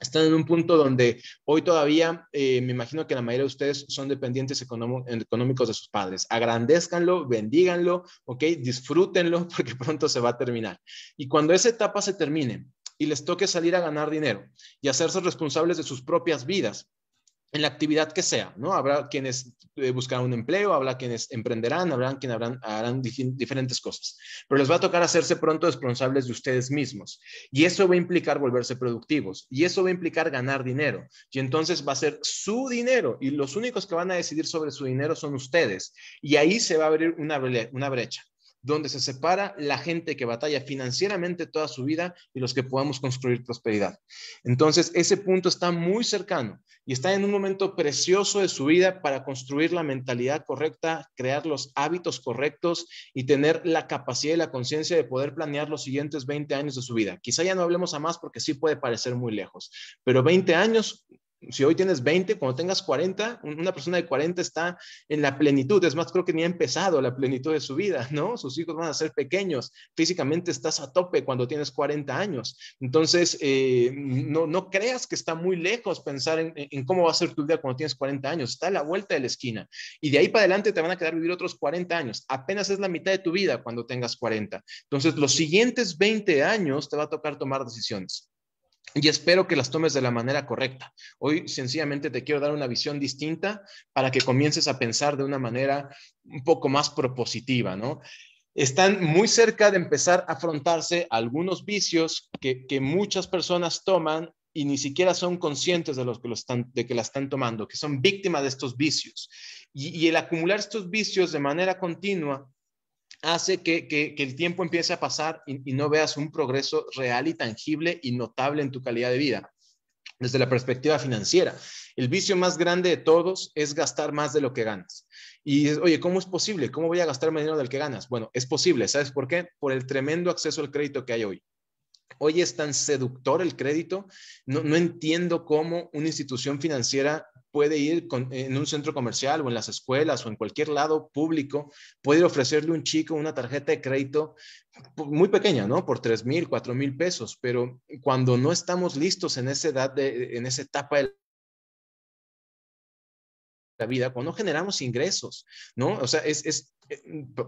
están en un punto donde hoy todavía eh, me imagino que la mayoría de ustedes son dependientes económicos de sus padres. Agrandézcanlo, bendíganlo, ¿ok? Disfrútenlo porque pronto se va a terminar. Y cuando esa etapa se termine y les toque salir a ganar dinero y hacerse responsables de sus propias vidas, en la actividad que sea, ¿no? Habrá quienes eh, buscarán un empleo, habrá quienes emprenderán, habrán quienes harán diferentes cosas, pero les va a tocar hacerse pronto responsables de ustedes mismos. Y eso va a implicar volverse productivos, y eso va a implicar ganar dinero, y entonces va a ser su dinero, y los únicos que van a decidir sobre su dinero son ustedes, y ahí se va a abrir una, una brecha donde se separa la gente que batalla financieramente toda su vida y los que podamos construir prosperidad. Entonces, ese punto está muy cercano y está en un momento precioso de su vida para construir la mentalidad correcta, crear los hábitos correctos y tener la capacidad y la conciencia de poder planear los siguientes 20 años de su vida. Quizá ya no hablemos a más porque sí puede parecer muy lejos, pero 20 años si hoy tienes 20, cuando tengas 40, una persona de 40 está en la plenitud. Es más, creo que ni ha empezado la plenitud de su vida, ¿no? Sus hijos van a ser pequeños. Físicamente estás a tope cuando tienes 40 años. Entonces, eh, no, creas que está muy lejos pensar en, en, cómo va a ser tu vida cuando tienes 40 años. Está a la vuelta de la esquina. Y de ahí para adelante te van a quedar vivir otros 40 años. Apenas es la mitad de tu vida cuando tengas 40. Entonces, los siguientes 20 años te va a tocar tomar decisiones y espero que las tomes de la manera correcta. Hoy sencillamente te quiero dar una visión distinta para que comiences a pensar de una manera un poco más propositiva, ¿no? Están muy cerca de empezar a afrontarse algunos vicios que, muchas personas toman y ni siquiera son conscientes de, los que las están, tomando, que son víctimas de estos vicios. y el acumular estos vicios de manera continua hace que, el tiempo empiece a pasar y, no veas un progreso real y tangible y notable en tu calidad de vida. Desde la perspectiva financiera, el vicio más grande de todos es gastar más de lo que ganas. Y oye, ¿cómo es posible? ¿Cómo voy a gastar más dinero del que ganas? Bueno, es posible, ¿sabes por qué? Por el tremendo acceso al crédito que hay hoy. Hoy es tan seductor el crédito, no, no entiendo cómo una institución financiera puede ir en un centro comercial o en las escuelas o en cualquier lado público, puede ofrecerle un chico una tarjeta de crédito pues, muy pequeña, ¿no? Por 3 mil, 4 mil pesos, pero cuando no estamos listos en esa edad, de, en esa etapa de la vida, cuando generamos ingresos, ¿no? O sea, es eh,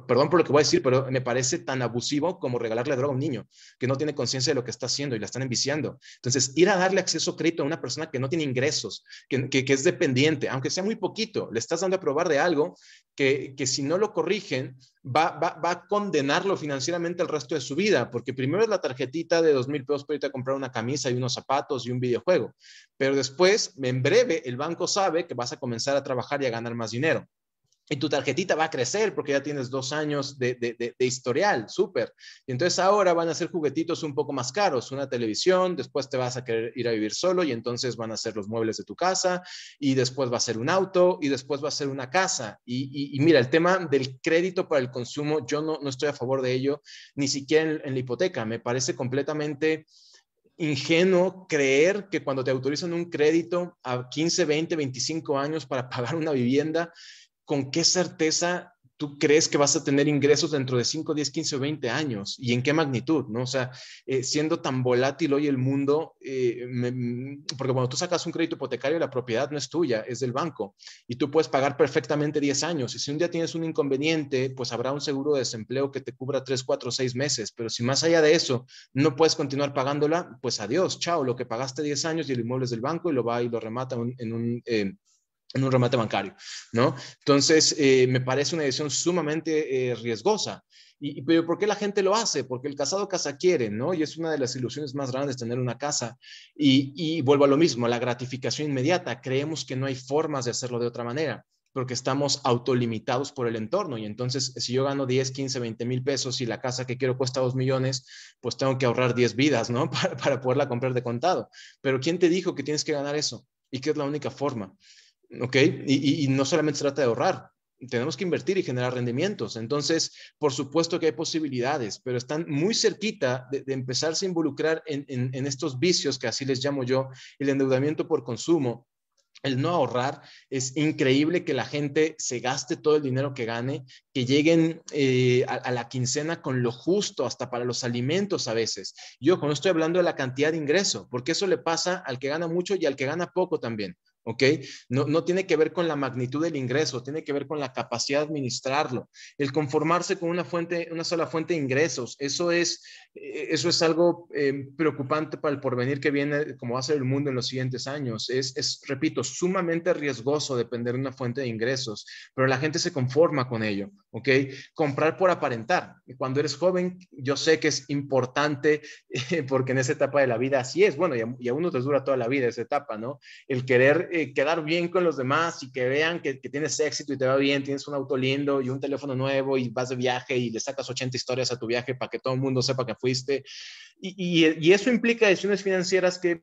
perdón por lo que voy a decir, pero me parece tan abusivo como regalarle droga a un niño que no tiene conciencia de lo que está haciendo y la están enviciando. Entonces, ir a darle acceso crédito a una persona que no tiene ingresos, que, es dependiente, aunque sea muy poquito, le estás dando a probar de algo que, si no lo corrigen, va, va, a condenarlo financieramente el resto de su vida, porque primero es la tarjetita de dos mil pesos para irte a comprar una camisa y unos zapatos y un videojuego, pero después, en breve, el banco sabe que vas a comenzar a trabajar y a ganar más dinero y tu tarjetita va a crecer porque ya tienes dos años de, historial, súper. Y entonces ahora van a ser juguetitos un poco más caros, una televisión, después te vas a querer ir a vivir solo y entonces van a ser los muebles de tu casa y después va a ser un auto y después va a ser una casa. Y, mira, el tema del crédito para el consumo, yo no, no estoy a favor de ello, ni siquiera en, en la hipoteca, me parece completamente ingenuo creer que cuando te autorizan un crédito a 15, 20, 25 años para pagar una vivienda, con qué certeza tú crees que vas a tener ingresos dentro de 5, 10, 15 o 20 años y en qué magnitud, ¿no? O sea, eh, siendo tan volátil hoy el mundo, eh, mm, porque cuando tú sacas un crédito hipotecario, la propiedad no es tuya, es del banco y tú puedes pagar perfectamente 10 años. Y si un día tienes un inconveniente, pues habrá un seguro de desempleo que te cubra 3, 4, 6 meses. Pero si más allá de eso no puedes continuar pagándola, pues adiós, chao, lo que pagaste 10 años y el inmueble es del banco y lo va y lo remata en un... Eh, en un remate bancario, ¿no? Entonces, eh, me parece una decisión sumamente eh, riesgosa. Y, pero ¿por qué la gente lo hace? Porque el casado casa quiere, ¿no? Y es una de las ilusiones más grandes tener una casa. Y, y vuelvo a lo mismo, la gratificación inmediata. Creemos que no hay formas de hacerlo de otra manera porque estamos autolimitados por el entorno. Y entonces, si yo gano 10, 15, 20 mil pesos y la casa que quiero cuesta 2 millones, pues tengo que ahorrar 10 vidas, ¿no? Para, para poderla comprar de contado. Pero ¿quién te dijo que tienes que ganar eso? Y que es la única forma. ¿ok? Y, no solamente se trata de ahorrar, tenemos que invertir y generar rendimientos. Entonces, por supuesto que hay posibilidades, pero están muy cerquita de, empezarse a involucrar en, estos vicios que así les llamo yo, el endeudamiento por consumo. El no ahorrar es increíble que la gente se gaste todo el dinero que gane, que lleguen eh, a, a, la quincena con lo justo, hasta para los alimentos a veces. Yo no estoy hablando de la cantidad de ingreso, porque eso le pasa al que gana mucho y al que gana poco también. ¿ok? No, no, tiene que ver con la magnitud del ingreso, tiene que ver con la capacidad de administrarlo. El conformarse con una fuente, una sola fuente de ingresos, eso es, eh, eso es algo eh, preocupante para el porvenir que viene, como va a ser el mundo en los siguientes años. Es, es, repito, sumamente riesgoso depender de una fuente de ingresos, pero la gente se conforma con ello, ¿ok? Comprar por aparentar. Cuando eres joven, yo sé que es importante, porque en esa etapa de la vida así es, bueno, y y a uno te dura toda la vida esa etapa, ¿no? El querer eh, quedar bien con los demás y que vean que, tienes éxito y te va bien, tienes un auto lindo y un teléfono nuevo y vas de viaje y le sacas 80 historias a tu viaje para que todo el mundo sepa que fuiste. y eso implica decisiones financieras que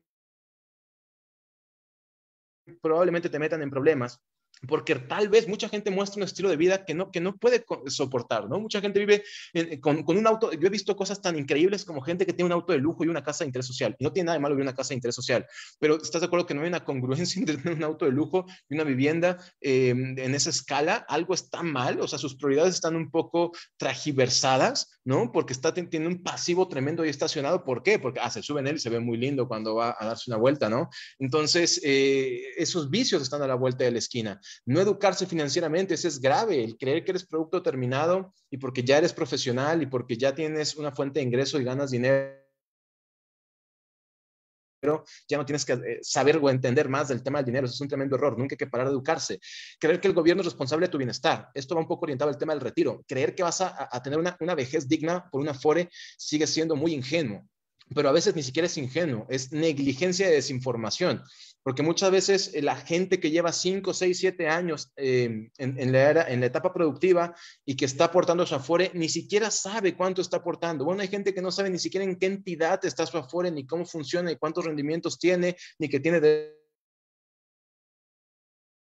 probablemente te metan en problemas porque tal vez mucha gente muestra un estilo de vida que no, que no puede soportar, ¿no? Mucha gente vive eh, con, con, un auto, yo he visto cosas tan increíbles como gente que tiene un auto de lujo y una casa de interés social, y no tiene nada de malo vivir una casa de interés social, pero ¿estás de acuerdo que no hay una congruencia entre tener un auto de lujo y una vivienda em, en esa escala? Algo está mal, o sea, sus prioridades están un poco tragiversadas, ¿no? Porque está tiene un pasivo tremendo ahí estacionado, ¿por qué? Porque, ah, se sube en él y se ve muy lindo cuando va a darse una vuelta, ¿no? Entonces, eh, esos vicios están a la vuelta de la esquina. No educarse financieramente, eso es grave. El creer que eres producto terminado y porque ya eres profesional y porque ya tienes una fuente de ingreso y ganas dinero pero ya no tienes que eh, saber o entender más del tema del dinero. Eso es un tremendo error. Nunca hay que parar de educarse. Creer que el gobierno es responsable de tu bienestar. Esto va un poco orientado al tema del retiro. Creer que vas a, tener una, una, vejez digna por una FORE sigue siendo muy ingenuo pero a veces ni siquiera es ingenuo, es negligencia de desinformación, porque muchas veces eh, la gente que lleva 5, 6, 7 años em, en, la en la etapa productiva y que está aportando su afore, ni siquiera sabe cuánto está aportando. Bueno, hay gente que no sabe ni siquiera en qué entidad está su afore, ni cómo funciona, y cuántos rendimientos tiene, ni que tiene de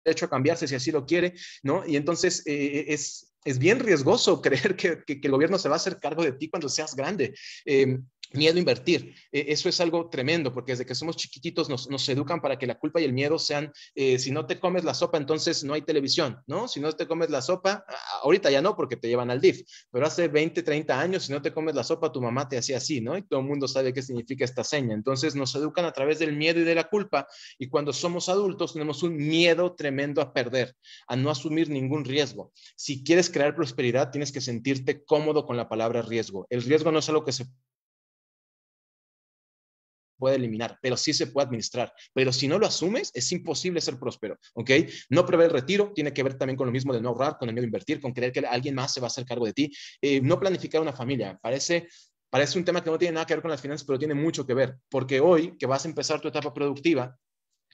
derecho a cambiarse si así lo quiere, ¿no? Y entonces eh, eh, es, es bien riesgoso creer que, el gobierno se va a hacer cargo de ti cuando seas grande. Em, Miedo a invertir. E, eso es algo tremendo, porque desde que somos chiquititos nos, educan para que la culpa y el miedo sean, eh, si no te comes la sopa, entonces no hay televisión, ¿no? Si no te comes la sopa, ahorita ya no, porque te llevan al DIF, pero hace 20, 30 años, si no te comes la sopa, tu mamá te hacía así, ¿no? Y todo el mundo sabe qué significa esta seña. Entonces nos educan a través del miedo y de la culpa, y cuando somos adultos tenemos un miedo tremendo a perder, a no asumir ningún riesgo. Si quieres crear prosperidad, tienes que sentirte cómodo con la palabra riesgo. El riesgo no es algo que se puede eliminar, pero sí se puede administrar. Pero si no lo asumes, es imposible ser próspero, ¿ok? No prever el retiro tiene que ver también con lo mismo de no ahorrar, con el miedo a invertir, con creer que alguien más se va a hacer cargo de ti. Eh, no planificar una familia, parece parece un tema que no tiene nada que ver con las finanzas, pero tiene mucho que ver, porque hoy que vas a empezar tu etapa productiva,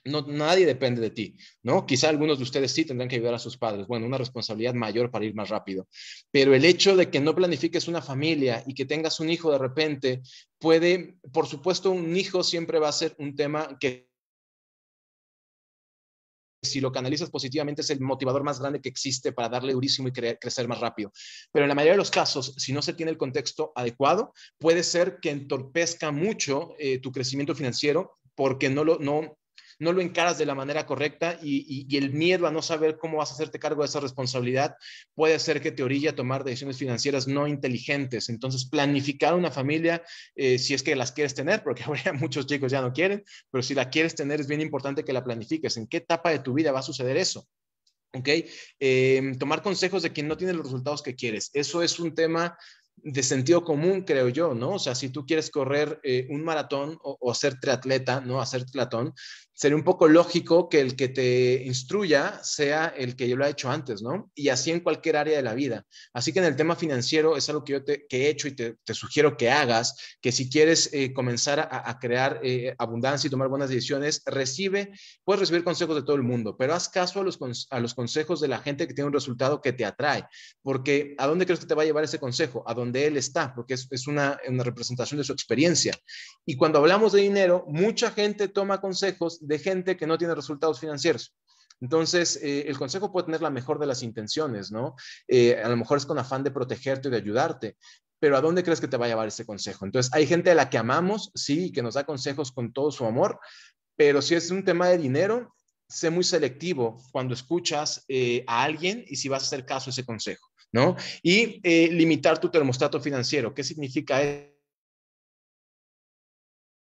no, nadie depende de ti, ¿no? Quizá algunos de ustedes sí tendrán que ayudar a sus padres. Bueno, una responsabilidad mayor para ir más rápido. Pero el hecho de que no planifiques una familia y que tengas un hijo de repente puede, por supuesto, un hijo siempre va a ser un tema que si lo canalizas positivamente, es el motivador más grande que existe para darle durísimo y crecer más rápido. Pero en la mayoría de los casos, si no se tiene el contexto adecuado, puede ser que entorpezca mucho eh, tu crecimiento financiero porque no, lo, no lo encaras de la manera correcta y, el miedo a no saber cómo vas a hacerte cargo de esa responsabilidad puede hacer que te orilla a tomar decisiones financieras no inteligentes. Entonces, planificar una familia, eh, si es que las quieres tener, porque ahora muchos chicos ya no quieren, pero si la quieres tener es bien importante que la planifiques. ¿En qué etapa de tu vida va a suceder eso? ¿Ok? Em, tomar consejos de quien no tiene los resultados que quieres. Eso es un tema de sentido común, creo yo, ¿no? O sea, si tú quieres correr eh, un maratón o, hacer ser triatleta, ¿no? Hacer triatlón, sería un poco lógico que el que te instruya sea el que yo lo ha hecho antes, ¿no? Y así en cualquier área de la vida. Así que en el tema financiero es algo que yo te, que he hecho y te, sugiero que hagas, que si quieres eh, comenzar a, crear eh, abundancia y tomar buenas decisiones, recibe, puedes recibir consejos de todo el mundo, pero haz caso a los, consejos de la gente que tiene un resultado que te atrae, porque ¿a dónde crees que te va a llevar ese consejo? A dónde donde él está, porque es, una, representación de su experiencia. Y cuando hablamos de dinero, mucha gente toma consejos de gente que no tiene resultados financieros. Entonces, eh, el consejo puede tener la mejor de las intenciones, ¿no? Eh, a lo mejor es con afán de protegerte y de ayudarte, pero ¿a dónde crees que te va a llevar ese consejo? Entonces, hay gente a la que amamos, sí, que nos da consejos con todo su amor, pero si es un tema de dinero, sé muy selectivo cuando escuchas eh, a alguien y si vas a hacer caso a ese consejo. ¿no? Y eh, limitar tu termostato financiero. ¿Qué significa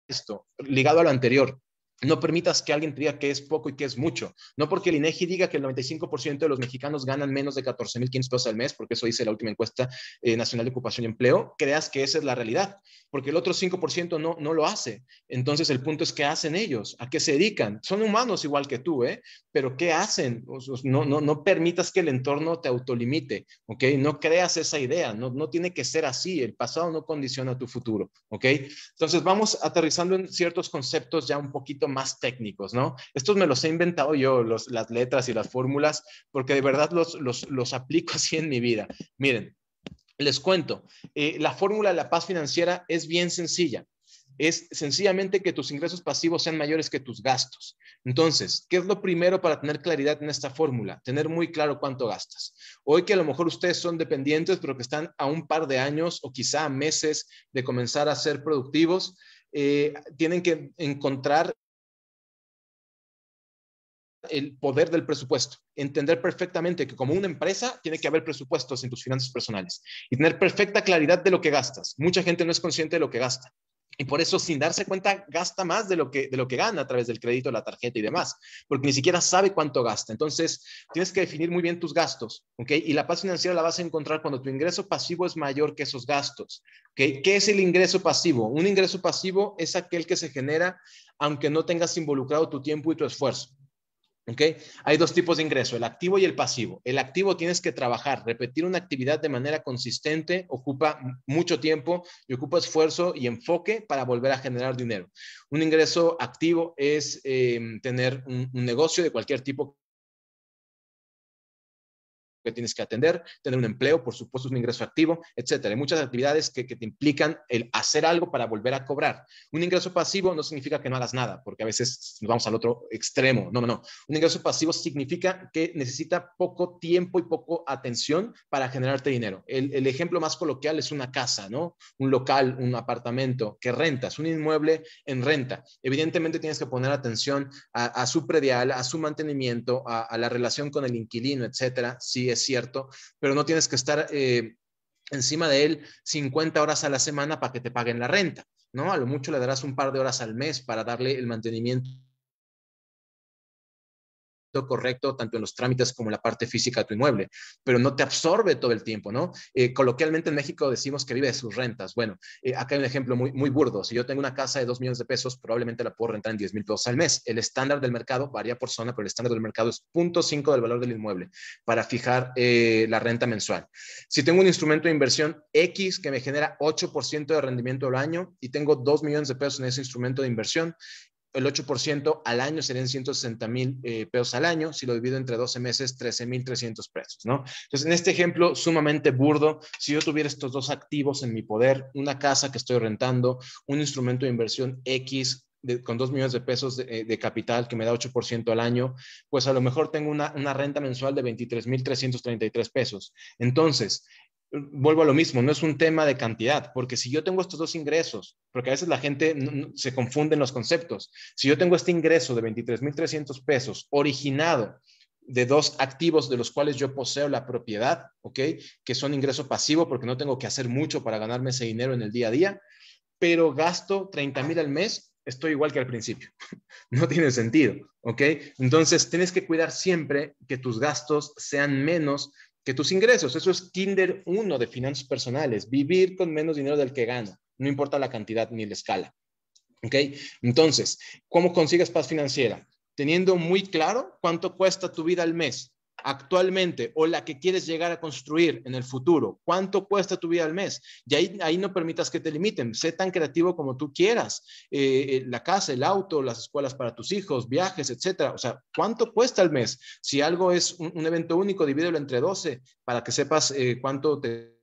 esto? Ligado a lo anterior, no permitas que alguien te diga que es poco y que es mucho. No porque el INEGI diga que el 95% de los mexicanos ganan menos de 14.500 pesos al mes, porque eso dice la última encuesta eh, nacional de ocupación y empleo, creas que esa es la realidad, porque el otro 5% no, no lo hace. Entonces el punto es qué hacen ellos, a qué se dedican. Son humanos igual que tú, ¿eh? Pero ¿qué hacen? no, no, no permitas que el entorno te autolimite, ¿ok? No creas esa idea, no, no tiene que ser así. El pasado no condiciona tu futuro, ¿ok? Entonces vamos aterrizando en ciertos conceptos ya un poquito más técnicos, ¿no? Estos me los he inventado yo, los, las letras y las fórmulas, porque de verdad los, los, los aplico así en mi vida. Miren, les cuento, eh, la fórmula de la paz financiera es bien sencilla. Es sencillamente que tus ingresos pasivos sean mayores que tus gastos. Entonces, ¿qué es lo primero para tener claridad en esta fórmula? Tener muy claro cuánto gastas. Hoy que a lo mejor ustedes son dependientes, pero que están a un par de años o quizá meses de comenzar a ser productivos, eh, tienen que encontrar el poder del presupuesto, entender perfectamente que como una empresa tiene que haber presupuestos en tus finanzas personales y tener perfecta claridad de lo que gastas. Mucha gente no es consciente de lo que gasta. Y por eso, sin darse cuenta, gasta más de lo, que, de lo que gana a través del crédito, la tarjeta y demás, porque ni siquiera sabe cuánto gasta. Entonces, tienes que definir muy bien tus gastos, ¿ok? Y la paz financiera la vas a encontrar cuando tu ingreso pasivo es mayor que esos gastos, ¿ok? ¿Qué es el ingreso pasivo? Un ingreso pasivo es aquel que se genera aunque no tengas involucrado tu tiempo y tu esfuerzo. Hay dos tipos de ingreso, el activo y el pasivo. El activo tienes que trabajar, repetir una actividad de manera consistente, ocupa mucho tiempo y ocupa esfuerzo y enfoque para volver a generar dinero. Un ingreso activo es em, tener un, negocio de cualquier tipo que tienes que atender, tener un empleo, por supuesto, un ingreso activo, etcétera. Hay muchas actividades que, que, te implican el hacer algo para volver a cobrar. Un ingreso pasivo no significa que no hagas nada, porque a veces nos vamos al otro extremo. No, no, no. Un ingreso pasivo significa que necesita poco tiempo y poco atención para generarte dinero. El, el ejemplo más coloquial es una casa, ¿no? Un local, un apartamento que rentas, un inmueble en renta. Evidentemente tienes que poner atención a, su predial, a su mantenimiento, a, la relación con el inquilino, etcétera. Si es cierto, pero no tienes que estar eh, encima de él 50 horas a la semana para que te paguen la renta, ¿no? A lo mucho le darás un par de horas al mes para darle el mantenimiento correcto, tanto en los trámites como en la parte física de tu inmueble, pero no te absorbe todo el tiempo, ¿no? Eh, coloquialmente en México decimos que vive de sus rentas. Bueno, eh, acá hay un ejemplo muy, muy burdo. Si yo tengo una casa de 2 millones de pesos, probablemente la puedo rentar en 10 mil pesos al mes. El estándar del mercado varía por zona, pero el estándar del mercado es 0.5 del valor del inmueble para fijar eh, la renta mensual. Si tengo un instrumento de inversión X que me genera 8% de rendimiento al año y tengo 2 millones de pesos en ese instrumento de inversión, el 8% al año serían 160 mil eh, pesos al año, si lo divido entre 12 meses, 13 mil 300 pesos, ¿no? Entonces, en este ejemplo sumamente burdo, si yo tuviera estos dos activos en mi poder, una casa que estoy rentando, un instrumento de inversión X, con 2 millones de pesos eh, de, capital que me da 8% al año, pues a lo mejor tengo una, una renta mensual de 23.333 pesos. Entonces, vuelvo a lo mismo, no es un tema de cantidad, porque si yo tengo estos dos ingresos, porque a veces la gente se confunde en los conceptos, si yo tengo este ingreso de 23.300 pesos originado de dos activos de los cuales yo poseo la propiedad, ¿ok? Que son ingreso pasivo porque no tengo que hacer mucho para ganarme ese dinero en el día a día, pero gasto 30.000 al mes, estoy igual que al principio. No tiene sentido, ¿ok? Entonces, tienes que cuidar siempre que tus gastos sean menos que tus ingresos. Eso es Kinder 1 de finanzas personales, vivir con menos dinero del que gano, no importa la cantidad ni la escala. ¿Ok? Entonces, ¿cómo consigues paz financiera? Teniendo muy claro cuánto cuesta tu vida al mes actualmente o la que quieres llegar a construir en el futuro? ¿Cuánto cuesta tu vida al mes? Y ahí, no permitas que te limiten. Sé tan creativo como tú quieras. Eh, eh, la casa, el auto, las escuelas para tus hijos, viajes, etcétera. O sea, ¿cuánto cuesta al mes? Si algo es un, evento único, divídelo entre 12 para que sepas eh, cuánto te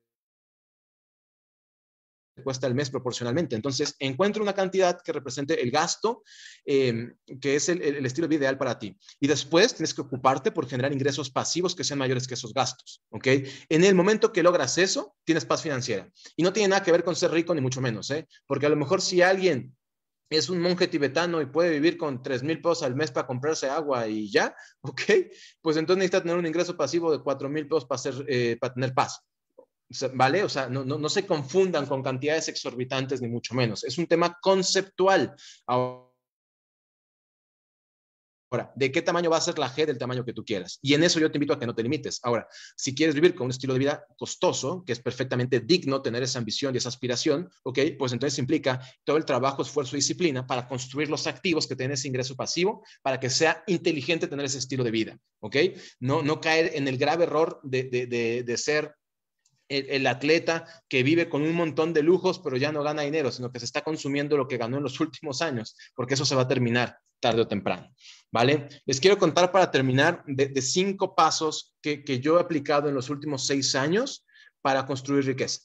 cuesta el mes proporcionalmente. Entonces, encuentro una cantidad que represente el gasto, em, que es el, estilo ideal para ti. Y después tienes que ocuparte por generar ingresos pasivos que sean mayores que esos gastos. ¿Ok? En el momento que logras eso, tienes paz financiera. Y no tiene nada que ver con ser rico, ni mucho menos, ¿eh? Porque a lo mejor si alguien es un monje tibetano y puede vivir con 3 mil pesos al mes para comprarse agua y ya, ¿ok? Pues entonces necesita tener un ingreso pasivo de 4 mil pesos para, ser, eh, para tener paz. ¿Vale? O sea, no, se confundan con cantidades exorbitantes, ni mucho menos. Es un tema conceptual. Ahora, ¿de qué tamaño va a ser la G del tamaño que tú quieras? Y en eso yo te invito a que no te limites. Ahora, si quieres vivir con un estilo de vida costoso, que es perfectamente digno tener esa ambición y esa aspiración, ¿ok? Pues entonces implica todo el trabajo, esfuerzo y disciplina para construir los activos que tienen ese ingreso pasivo, para que sea inteligente tener ese estilo de vida, ¿ok? No, no caer en el grave error de, de ser el, atleta que vive con un montón de lujos, pero ya no gana dinero, sino que se está consumiendo lo que ganó en los últimos años, porque eso se va a terminar tarde o temprano, ¿vale? Les quiero contar para terminar de, cinco pasos que, que yo he aplicado en los últimos seis años para construir riqueza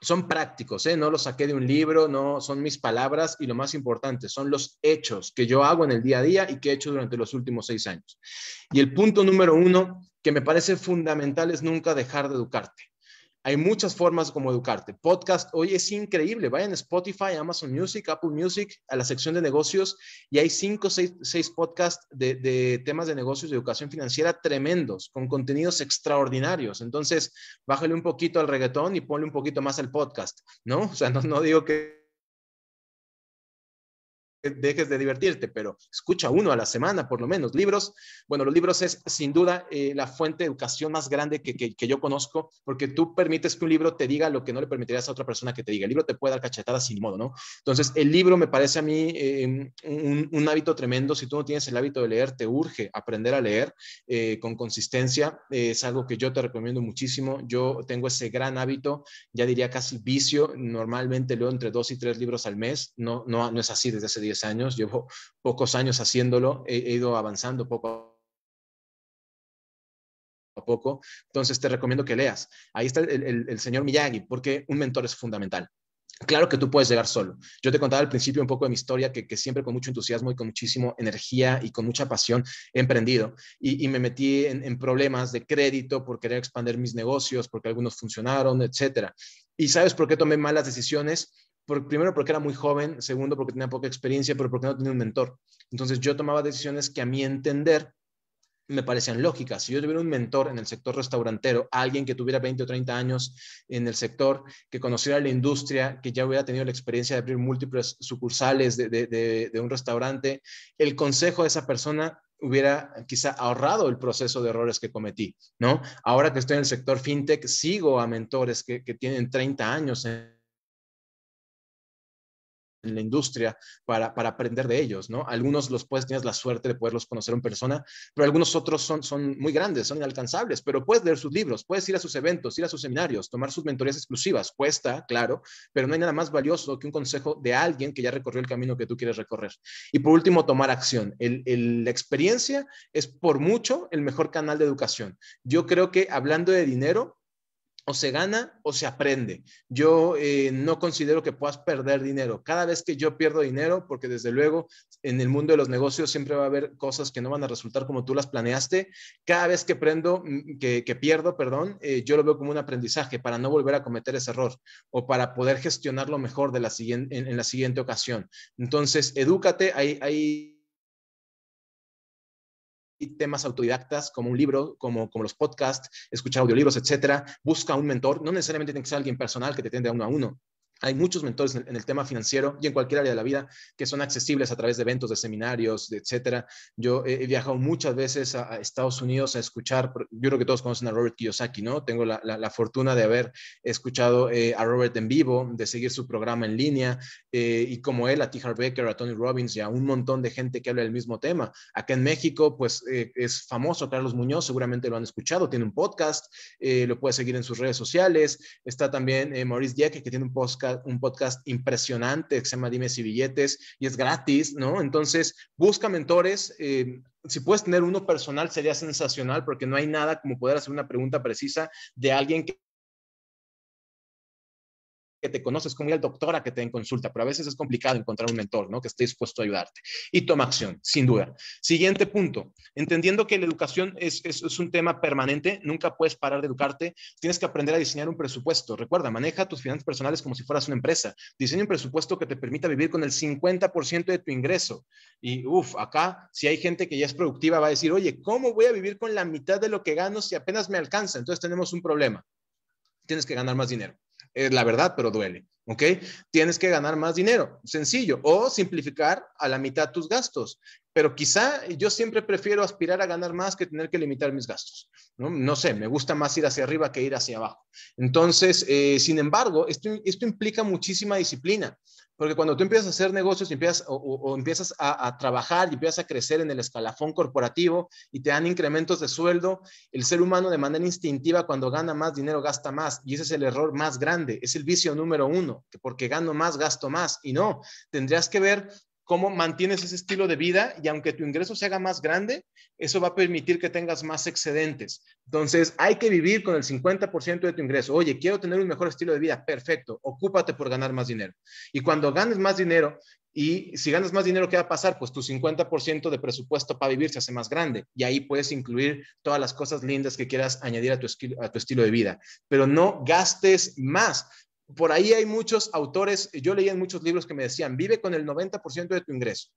son prácticos, ¿eh? no los saqué de un libro, no son mis palabras y lo más importante, son los hechos que yo hago en el día a día y que he hecho durante los últimos seis años. Y el punto número uno que me parece fundamental es nunca dejar de educarte. Hay muchas formas como educarte. Podcast hoy es increíble. Vayan a Spotify, Amazon Music, Apple Music, a la sección de negocios y hay cinco o seis, podcasts de, temas de negocios de educación financiera tremendos, con contenidos extraordinarios. Entonces, bájale un poquito al reggaetón y ponle un poquito más al podcast, ¿no? O sea, no, no digo que dejes de divertirte, pero escucha uno a la semana, por lo menos. Libros, bueno, los libros es sin duda eh, la fuente de educación más grande que, yo conozco, porque tú permites que un libro te diga lo que no le permitirías a otra persona que te diga. El libro te puede dar cachetadas sin modo, ¿no? Entonces, el libro me parece a mí eh, un, hábito tremendo. Si tú no tienes el hábito de leer, te urge aprender a leer eh, con consistencia. es algo que yo te recomiendo muchísimo. Yo tengo ese gran hábito, ya diría casi vicio. Normalmente leo entre dos y tres libros al mes. No, no, no es así desde ese día años, llevo pocos años haciéndolo, he, ido avanzando poco a poco. Entonces te recomiendo que leas. Ahí está el, señor Miyagi, porque un mentor es fundamental. Claro que tú puedes llegar solo. Yo te contaba al principio un poco de mi historia, que, siempre con mucho entusiasmo y con muchísima energía y con mucha pasión he emprendido. Y, me metí en, en, problemas de crédito por querer expandir mis negocios, porque algunos funcionaron, etcétera. ¿Y sabes por qué tomé malas decisiones? primero porque era muy joven, segundo porque tenía poca experiencia, pero porque no tenía un mentor. Entonces yo tomaba decisiones que a mi entender me parecían lógicas. Si yo tuviera un mentor en el sector restaurantero, alguien que tuviera 20 o 30 años en el sector, que conociera la industria, que ya hubiera tenido la experiencia de abrir múltiples sucursales de, un restaurante, el consejo de esa persona hubiera quizá ahorrado el proceso de errores que cometí, ¿no? Ahora que estoy en el sector fintech, sigo a mentores que, que tienen 30 años en en la industria para, aprender de ellos, ¿no? Algunos los puedes, tienes la suerte de poderlos conocer en persona, pero algunos otros son, son muy grandes, son inalcanzables, pero puedes leer sus libros, puedes ir a sus eventos, ir a sus seminarios, tomar sus mentorías exclusivas, cuesta, claro, pero no hay nada más valioso que un consejo de alguien que ya recorrió el camino que tú quieres recorrer. Y por último, tomar acción. la experiencia es por mucho el mejor canal de educación. Yo creo que hablando de dinero, o se gana o se aprende. Yo eh, no considero que puedas perder dinero. Cada vez que yo pierdo dinero, porque desde luego en el mundo de los negocios siempre va a haber cosas que no van a resultar como tú las planeaste, cada vez que, prendo, mm, que, pierdo, perdón, eh, yo lo veo como un aprendizaje para no volver a cometer ese error o para poder gestionarlo mejor en, la siguiente ocasión. Entonces, edúcate, Ahí... hay y temas autodidactas como un libro, como, como los podcasts, escuchar audiolibros, etcétera. Busca un mentor, no necesariamente tiene que ser alguien personal que te tenga uno a uno. Hay muchos mentores en el tema financiero y en cualquier área de la vida que son accesibles a través de eventos, de seminarios, etcétera. Yo he viajado muchas veces a, Estados Unidos a escuchar, yo creo que todos conocen a Robert Kiyosaki, ¿no? Tengo la, fortuna de haber escuchado eh, a Robert en vivo, de seguir su programa en línea eh, y como él, a T. Baker, Becker, a Tony Robbins y a un montón de gente que habla del mismo tema. Acá en México, pues eh, es famoso Carlos Muñoz, seguramente lo han escuchado, tiene un podcast, lo puedes seguir en sus redes sociales. Está también Maurice Dieck, que tiene un podcast un podcast impresionante que se llama Dimes y Billetes y es gratis, ¿no? Entonces, busca mentores. Eh, si puedes tener uno personal sería sensacional porque no hay nada como poder hacer una pregunta precisa de alguien que que te conoces, como ir al doctor a que te den consulta, pero a veces es complicado encontrar un mentor, ¿no? Que esté dispuesto a ayudarte. Y toma acción, sin duda. Siguiente punto, entendiendo que la educación es, es un tema permanente, nunca puedes parar de educarte, tienes que aprender a diseñar un presupuesto. Recuerda, maneja tus finanzas personales como si fueras una empresa. Diseña un presupuesto que te permita vivir con el 50% de tu ingreso. Y, uff, acá, si hay gente que ya es productiva, va a decir, oye, ¿cómo voy a vivir con la mitad de lo que gano si apenas me alcanza? Entonces tenemos un problema. Tienes que ganar más dinero. Es la verdad, pero duele. ¿Ok? Tienes que ganar más dinero, sencillo, o simplificar a la mitad tus gastos. Pero quizá yo siempre prefiero aspirar a ganar más que tener que limitar mis gastos. No, sé, me gusta más ir hacia arriba que ir hacia abajo. Entonces, eh, sin embargo, esto implica muchísima disciplina. Porque cuando tú empiezas a hacer negocios empiezas, o, empiezas a, a, trabajar y empiezas a crecer en el escalafón corporativo y te dan incrementos de sueldo, el ser humano de manera instintiva cuando gana más dinero gasta más. Y ese es el error más grande, es el vicio número uno, que porque gano más gasto más. Y no, tendrías que ver cómo mantienes ese estilo de vida y aunque tu ingreso se haga más grande, eso va a permitir que tengas más excedentes. Entonces, hay que vivir con el 50% de tu ingreso. Oye, quiero tener un mejor estilo de vida. Perfecto, ocúpate por ganar más dinero. Y cuando ganes más dinero, y si ganas más dinero, ¿qué va a pasar? Pues tu 50% de presupuesto para vivir se hace más grande y ahí puedes incluir todas las cosas lindas que quieras añadir a tu, a tu estilo de vida. Pero no gastes más, por ahí hay muchos autores, yo leía en muchos libros que me decían, vive con el 90% de tu ingreso.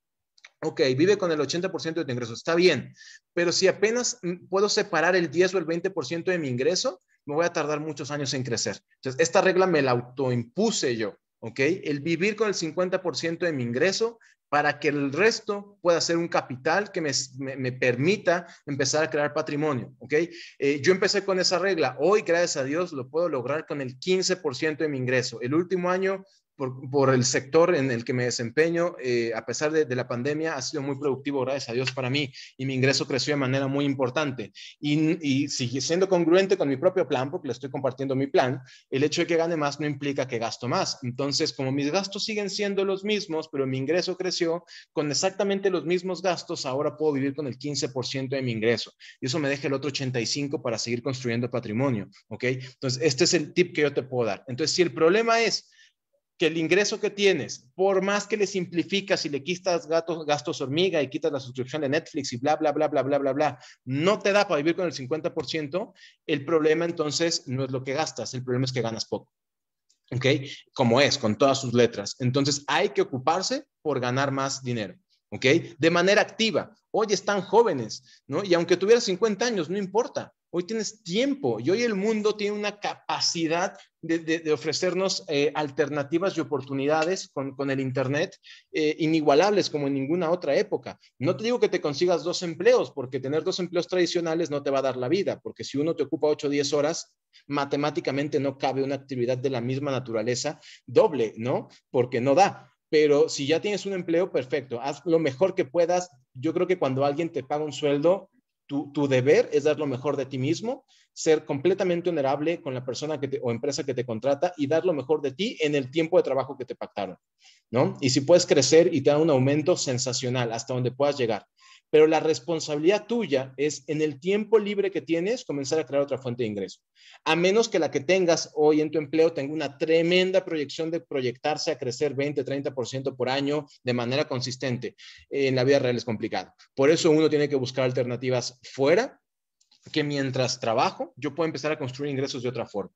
Ok, vive con el 80% de tu ingreso, está bien, pero si apenas mm, puedo separar el 10 o el 20% de mi ingreso, me voy a tardar muchos años en crecer. Entonces, esta regla me la autoimpuse yo, ¿ok? El vivir con el 50% de mi ingreso para que el resto pueda ser un capital que me, me, permita empezar a crear patrimonio, ¿ok? Eh, yo empecé con esa regla. Hoy, gracias a Dios, lo puedo lograr con el 15% de mi ingreso. El último año por, el sector en el que me desempeño, eh, a pesar de, la pandemia, ha sido muy productivo, gracias a Dios, para mí, y mi ingreso creció de manera muy importante. Y, y sigue siendo congruente con mi propio plan, porque le estoy compartiendo mi plan, el hecho de que gane más no implica que gasto más. Entonces, como mis gastos siguen siendo los mismos, pero mi ingreso creció, con exactamente los mismos gastos, ahora puedo vivir con el 15% de mi ingreso. Y eso me deja el otro 85% para seguir construyendo patrimonio, ¿ok? Entonces, este es el tip que yo te puedo dar. Entonces, si el problema es que el ingreso que tienes, por más que le simplificas y le quitas gastos gastos hormiga y quitas la suscripción de Netflix y bla, bla, bla, bla, bla, bla, bla, no te da para vivir con el 50%, el problema entonces no es lo que gastas, el problema es que ganas poco. ¿Ok? Como es, con todas sus letras. Entonces hay que ocuparse por ganar más dinero. ¿Ok? De manera activa. Hoy están jóvenes, ¿no? Y aunque tuvieras 50 años, no importa. Hoy tienes tiempo y hoy el mundo tiene una capacidad de, ofrecernos eh, alternativas y oportunidades con, el Internet eh, inigualables como en ninguna otra época. No te digo que te consigas dos empleos, porque tener dos empleos tradicionales no te va a dar la vida, porque si uno te ocupa 8 o 10 horas, matemáticamente no cabe una actividad de la misma naturaleza doble, ¿no? Porque no da. Pero si ya tienes un empleo, perfecto, haz lo mejor que puedas. Yo creo que cuando alguien te paga un sueldo, tu, deber es dar lo mejor de ti mismo, ser completamente honorable con la persona que o empresa que te contrata y dar lo mejor de ti en el tiempo de trabajo que te pactaron, ¿no? Y si puedes crecer y te da un aumento sensacional hasta donde puedas llegar pero la responsabilidad tuya es en el tiempo libre que tienes comenzar a crear otra fuente de ingreso. A menos que la que tengas hoy en tu empleo tenga una tremenda proyección de proyectarse a crecer 20, 30% por año de manera consistente. En la vida real es complicado. Por eso uno tiene que buscar alternativas fuera que mientras trabajo, yo puedo empezar a construir ingresos de otra forma.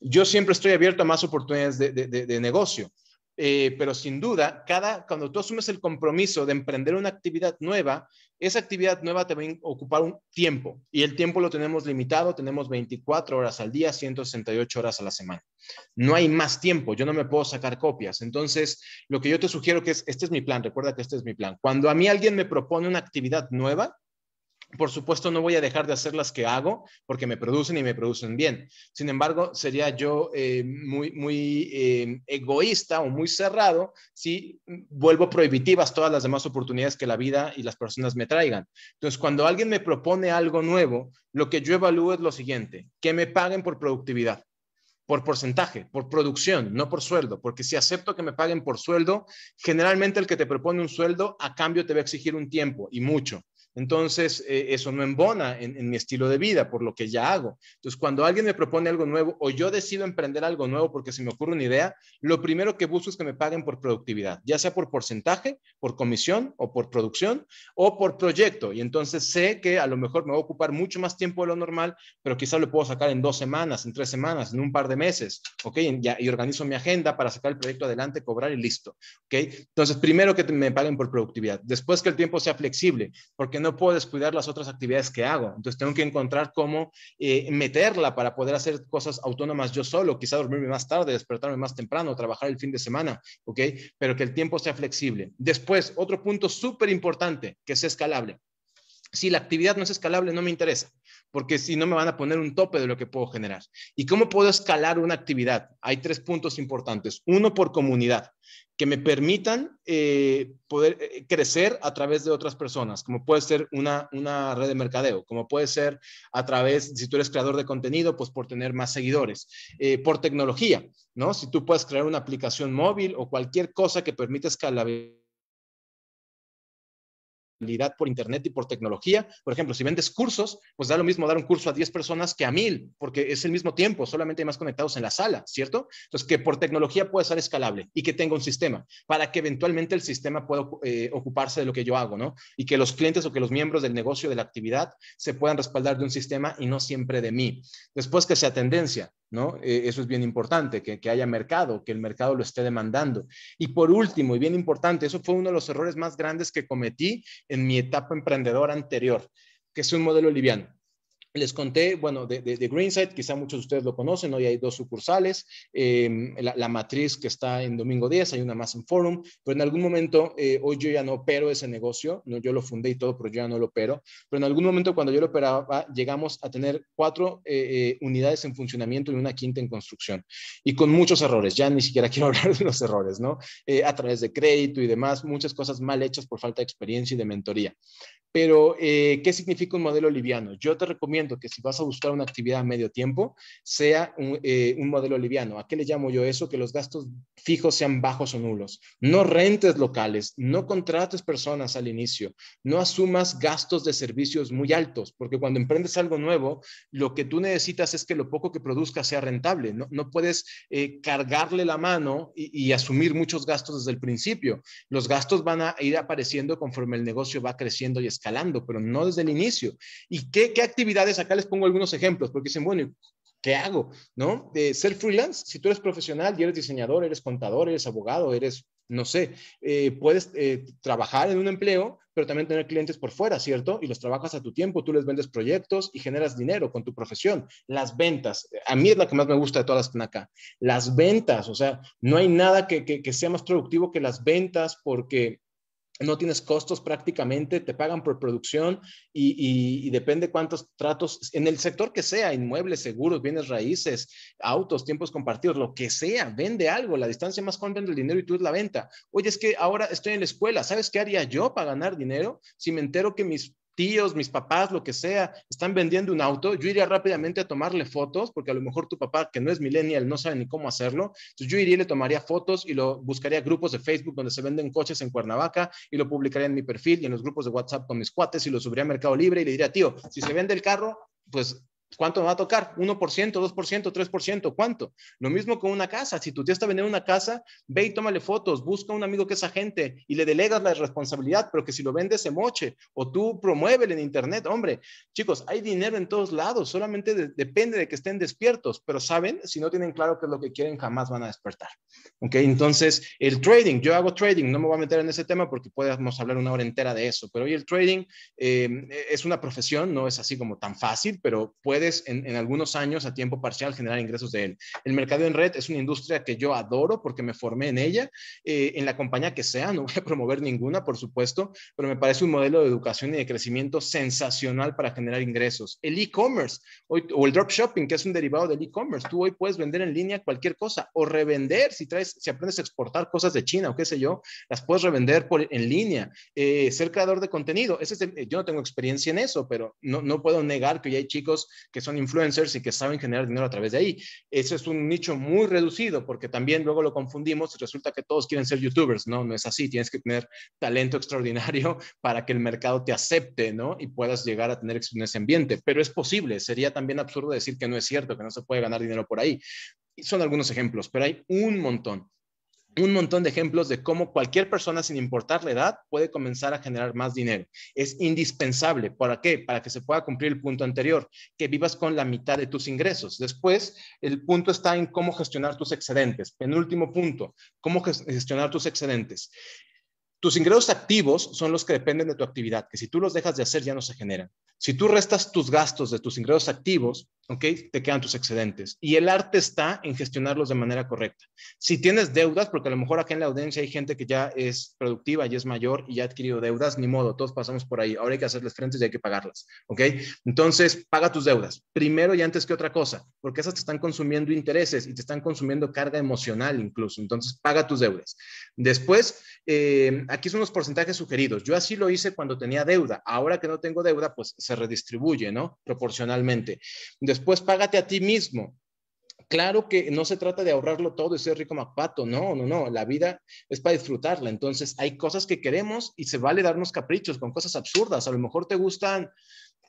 Yo siempre estoy abierto a más oportunidades de, de, negocio. Eh, pero sin duda, cada, cuando tú asumes el compromiso de emprender una actividad nueva, esa actividad nueva te va a ocupar un tiempo y el tiempo lo tenemos limitado, tenemos 24 horas al día, 168 horas a la semana. No hay más tiempo, yo no me puedo sacar copias. Entonces, lo que yo te sugiero que es, este es mi plan, recuerda que este es mi plan. Cuando a mí alguien me propone una actividad nueva, por supuesto, no voy a dejar de hacer las que hago porque me producen y me producen bien. Sin embargo, sería yo eh, muy, muy eh, egoísta o muy cerrado si vuelvo prohibitivas todas las demás oportunidades que la vida y las personas me traigan. Entonces, cuando alguien me propone algo nuevo, lo que yo evalúo es lo siguiente, que me paguen por productividad por porcentaje, por producción, no por sueldo, porque si acepto que me paguen por sueldo, generalmente el que te propone un sueldo a cambio te va a exigir un tiempo y mucho. Entonces, eh, eso no embona en, mi estilo de vida, por lo que ya hago. Entonces, cuando alguien me propone algo nuevo o yo decido emprender algo nuevo porque se me ocurre una idea, lo primero que busco es que me paguen por productividad, ya sea por porcentaje, por comisión o por producción o por proyecto. Y entonces sé que a lo mejor me va a ocupar mucho más tiempo de lo normal, pero quizá lo puedo sacar en dos semanas, en tres semanas, en un par de meses, ¿ok? Y, y organizo mi agenda para sacar el proyecto adelante, cobrar y listo, ¿ok? Entonces, primero que me paguen por productividad, después que el tiempo sea flexible, porque no puedo descuidar las otras actividades que hago. Entonces tengo que encontrar cómo eh, meterla para poder hacer cosas autónomas yo solo, quizá dormirme más tarde, despertarme más temprano, trabajar el fin de semana, ¿ok? Pero que el tiempo sea flexible. Después, otro punto súper importante, que sea escalable si la actividad no es escalable, no me interesa, porque si no me van a poner un tope de lo que puedo generar. ¿Y cómo puedo escalar una actividad? Hay tres puntos importantes. Uno, por comunidad, que me permitan eh, poder eh, crecer a través de otras personas, como puede ser una, una red de mercadeo, como puede ser a través, si tú eres creador de contenido, pues por tener más seguidores, eh, por tecnología, ¿no? Si tú puedes crear una aplicación móvil o cualquier cosa que permita escalar por Internet y por tecnología. Por ejemplo, si vendes cursos, pues da lo mismo dar un curso a 10 personas que a 1000, porque es el mismo tiempo, solamente hay más conectados en la sala, ¿cierto? Entonces, que por tecnología pueda ser escalable y que tenga un sistema, para que eventualmente el sistema pueda eh, ocuparse de lo que yo hago, ¿no? Y que los clientes o que los miembros del negocio, de la actividad, se puedan respaldar de un sistema y no siempre de mí. Después, que sea tendencia, ¿no? Eh, eso es bien importante, que, que haya mercado, que el mercado lo esté demandando. Y por último, y bien importante, eso fue uno de los errores más grandes que cometí en mi etapa emprendedora anterior, que es un modelo liviano. Les conté, bueno, de, de, Greenside, quizá muchos de ustedes lo conocen, hoy hay dos sucursales, em, la, matriz que está en Domingo 10, hay una más en Forum, pero en algún momento, eh, hoy yo ya no opero ese negocio, no, yo lo fundé y todo, pero yo ya no lo opero, pero en algún momento cuando yo lo operaba, llegamos a tener cuatro eh, eh, unidades en funcionamiento y una quinta en construcción, y con muchos errores, ya ni siquiera quiero hablar de los errores, ¿no? a través de crédito y demás, muchas cosas mal hechas por falta de experiencia y de mentoría. Pero, ¿qué significa un modelo liviano? Yo te recomiendo que si vas a buscar una actividad a medio tiempo, sea eh, un, modelo liviano. ¿A qué le llamo yo eso? Que los gastos fijos sean bajos o nulos. No rentes locales, no contrates personas al inicio, no asumas gastos de servicios muy altos, porque cuando emprendes algo nuevo, lo que tú necesitas es que lo poco que produzca sea rentable. No, no puedes eh, cargarle la mano y, y asumir muchos gastos desde el principio. Los gastos van a ir apareciendo conforme el negocio va creciendo y escalando, pero no desde el inicio. ¿Y qué, qué actividades Acá les pongo algunos ejemplos, porque dicen, bueno, ¿qué hago? ¿No? De ser freelance, si tú eres profesional y eres diseñador, eres contador, eres abogado, eres, no sé, eh, puedes eh, trabajar en un empleo, pero también tener clientes por fuera, ¿cierto? Y los trabajas a tu tiempo, tú les vendes proyectos y generas dinero con tu profesión. Las ventas, a mí es la que más me gusta de todas las que están acá. Las ventas, o sea, no hay nada que, que, que sea más productivo que las ventas porque no tienes costos prácticamente, te pagan por producción y, depende cuántos tratos, en el sector que sea, inmuebles, seguros, bienes raíces, autos, tiempos compartidos, lo que sea, vende algo, la distancia más corta del el dinero y tú es la venta. Oye, es que ahora estoy en la escuela, ¿sabes qué haría yo para ganar dinero? Si me entero que mis tíos, mis papás, lo que sea, están vendiendo un auto, yo iría rápidamente a tomarle fotos, porque a lo mejor tu papá, que no es millennial, no sabe ni cómo hacerlo, entonces yo iría y le tomaría fotos y lo buscaría grupos de Facebook donde se venden coches en Cuernavaca y lo publicaría en mi perfil y en los grupos de WhatsApp con mis cuates y lo subiría a Mercado Libre y le diría, tío, si se vende el carro, pues ¿Cuánto me va a tocar? ¿1%, 2%, 3%? ¿Cuánto? Lo mismo con una casa. Si tu tía está vendiendo una casa, ve y tómale fotos, busca un amigo que es agente y le delegas la responsabilidad, pero que si lo vendes se moche o tú promuévele en internet. Hombre, chicos, hay dinero en todos lados, solamente depende de que estén despiertos, pero saben, si no tienen claro qué es lo que quieren, jamás van a despertar. ¿Ok? Entonces, el trading, yo hago trading, no me voy a meter en ese tema porque podemos hablar una hora entera de eso, pero hoy el trading eh, es una profesión, no es así como tan fácil, pero puede en, algunos años a tiempo parcial generar ingresos de él. El mercado en red es una industria que yo adoro porque me formé en ella, eh, en la compañía que sea, no voy a promover ninguna, por supuesto, pero me parece un modelo de educación y de crecimiento sensacional para generar ingresos. El e-commerce o el dropshipping, que es un derivado del e-commerce, tú hoy puedes vender en línea cualquier cosa o revender si traes, si aprendes a exportar cosas de China o qué sé yo, las puedes revender por, en línea, eh, ser creador de contenido. Ese yo no tengo experiencia en eso, pero no, no puedo negar que ya hay chicos que son influencers y que saben generar dinero a través de ahí. Ese es un nicho muy reducido porque también luego lo confundimos y resulta que todos quieren ser youtubers, ¿no? No es así, tienes que tener talento extraordinario para que el mercado te acepte, ¿no? Y puedas llegar a tener en ese ambiente, pero es posible, sería también absurdo decir que no es cierto, que no se puede ganar dinero por ahí. son algunos ejemplos, pero hay un montón un montón de ejemplos de cómo cualquier persona, sin importar la edad, puede comenzar a generar más dinero. Es indispensable. ¿Para qué? Para que se pueda cumplir el punto anterior, que vivas con la mitad de tus ingresos. Después, el punto está en cómo gestionar tus excedentes. Penúltimo punto, cómo gestionar tus excedentes. Tus ingresos activos son los que dependen de tu actividad, que si tú los dejas de hacer ya no se generan. Si tú restas tus gastos de tus ingresos activos, ¿ok? Te quedan tus excedentes. Y el arte está en gestionarlos de manera correcta. Si tienes deudas, porque a lo mejor acá en la audiencia hay gente que ya es productiva, y es mayor y ya ha adquirido deudas, ni modo, todos pasamos por ahí. Ahora hay que hacerles frente y hay que pagarlas, ¿ok? Entonces, paga tus deudas, primero y antes que otra cosa, porque esas te están consumiendo intereses y te están consumiendo carga emocional incluso. Entonces, paga tus deudas. Después, eh, aquí son los porcentajes sugeridos. Yo así lo hice cuando tenía deuda. Ahora que no tengo deuda, pues se redistribuye, ¿no? Proporcionalmente. Después págate a ti mismo. Claro que no se trata de ahorrarlo todo y ser rico MacPato, no, no, no, la vida es para disfrutarla. Entonces hay cosas que queremos y se vale darnos caprichos con cosas absurdas. A lo mejor te gustan,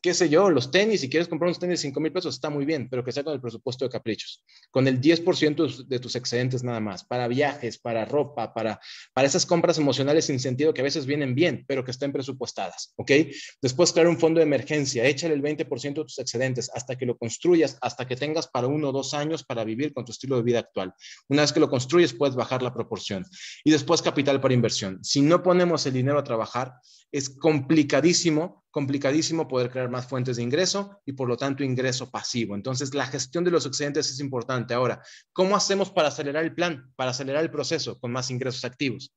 qué sé yo, los tenis, si quieres comprar unos tenis de 5 mil pesos, está muy bien, pero que sea con el presupuesto de caprichos, con el 10% de tus excedentes nada más, para viajes, para ropa, para, para esas compras emocionales sin sentido que a veces vienen bien, pero que estén presupuestadas, ¿ok? Después crear un fondo de emergencia, échale el 20% de tus excedentes hasta que lo construyas, hasta que tengas para uno o dos años para vivir con tu estilo de vida actual. Una vez que lo construyes, puedes bajar la proporción. Y después capital para inversión. Si no ponemos el dinero a trabajar, es complicadísimo, complicadísimo poder crear más fuentes de ingreso y por lo tanto ingreso pasivo. Entonces, la gestión de los excedentes es importante. Ahora, ¿cómo hacemos para acelerar el plan, para acelerar el proceso con más ingresos activos?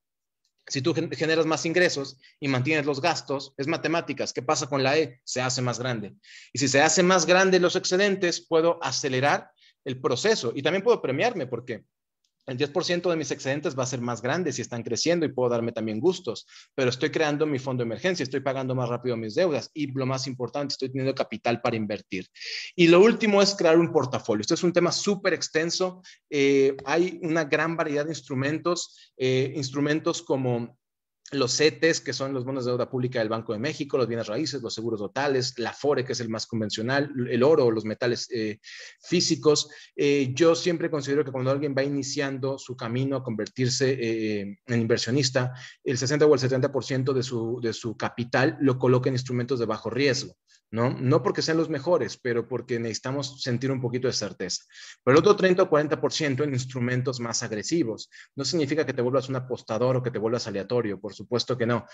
Si tú generas más ingresos y mantienes los gastos, es matemáticas. ¿Qué pasa con la E? Se hace más grande. Y si se hace más grande los excedentes, puedo acelerar el proceso y también puedo premiarme porque el 10% de mis excedentes va a ser más grande si están creciendo y puedo darme también gustos, pero estoy creando mi fondo de emergencia, estoy pagando más rápido mis deudas y lo más importante, estoy teniendo capital para invertir. Y lo último es crear un portafolio. Esto es un tema súper extenso. Eh, hay una gran variedad de instrumentos, eh, instrumentos como los CETES, que son los bonos de deuda pública del Banco de México, los bienes raíces, los seguros totales, la FORE, que es el más convencional, el oro, los metales eh, físicos. Eh, yo siempre considero que cuando alguien va iniciando su camino a convertirse eh, en inversionista, el 60 o el 70% de su, de su capital lo coloca en instrumentos de bajo riesgo. ¿no? No porque sean los mejores, pero porque necesitamos sentir un poquito de certeza. Pero el otro 30 o 40% en instrumentos más agresivos. No significa que te vuelvas un apostador o que te vuelvas aleatorio, por supuesto que no.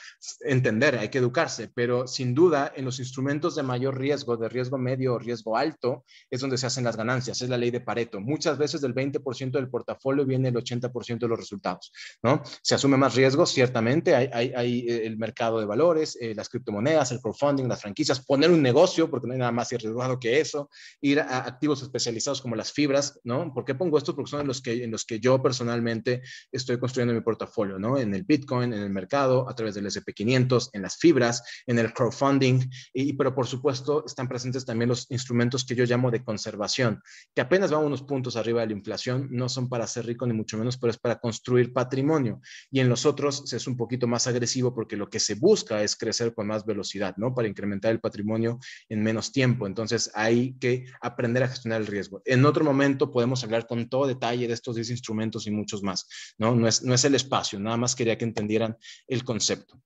Entender, hay que educarse, pero sin duda en los instrumentos de mayor riesgo, de riesgo medio o riesgo alto, es donde se hacen las ganancias, es la ley de Pareto. Muchas veces del 20% del portafolio viene el 80% de los resultados, ¿no? Se asume más riesgo, ciertamente, hay, eh, el mercado de valores, eh, las criptomonedas, el crowdfunding, las franquicias, poner un negocio, porque no hay nada más arriesgado que eso, ir a activos especializados como las fibras, ¿no? ¿Por qué pongo esto? Porque son en los que, en los que yo personalmente estoy construyendo mi portafolio, ¿no? En el Bitcoin, en el mercado a través del SP500, en las fibras, en el crowdfunding, y, pero por supuesto están presentes también los instrumentos que yo llamo de conservación, que apenas van unos puntos arriba de la inflación, no son para ser rico ni mucho menos, pero es para construir patrimonio. Y en los otros es un poquito más agresivo porque lo que se busca es crecer con más velocidad, ¿no? Para incrementar el patrimonio en menos tiempo. Entonces hay que aprender a gestionar el riesgo. En otro momento podemos hablar con todo detalle de estos 10 instrumentos y muchos más, ¿no? No es, no es el espacio, nada más quería que entendieran el concepto.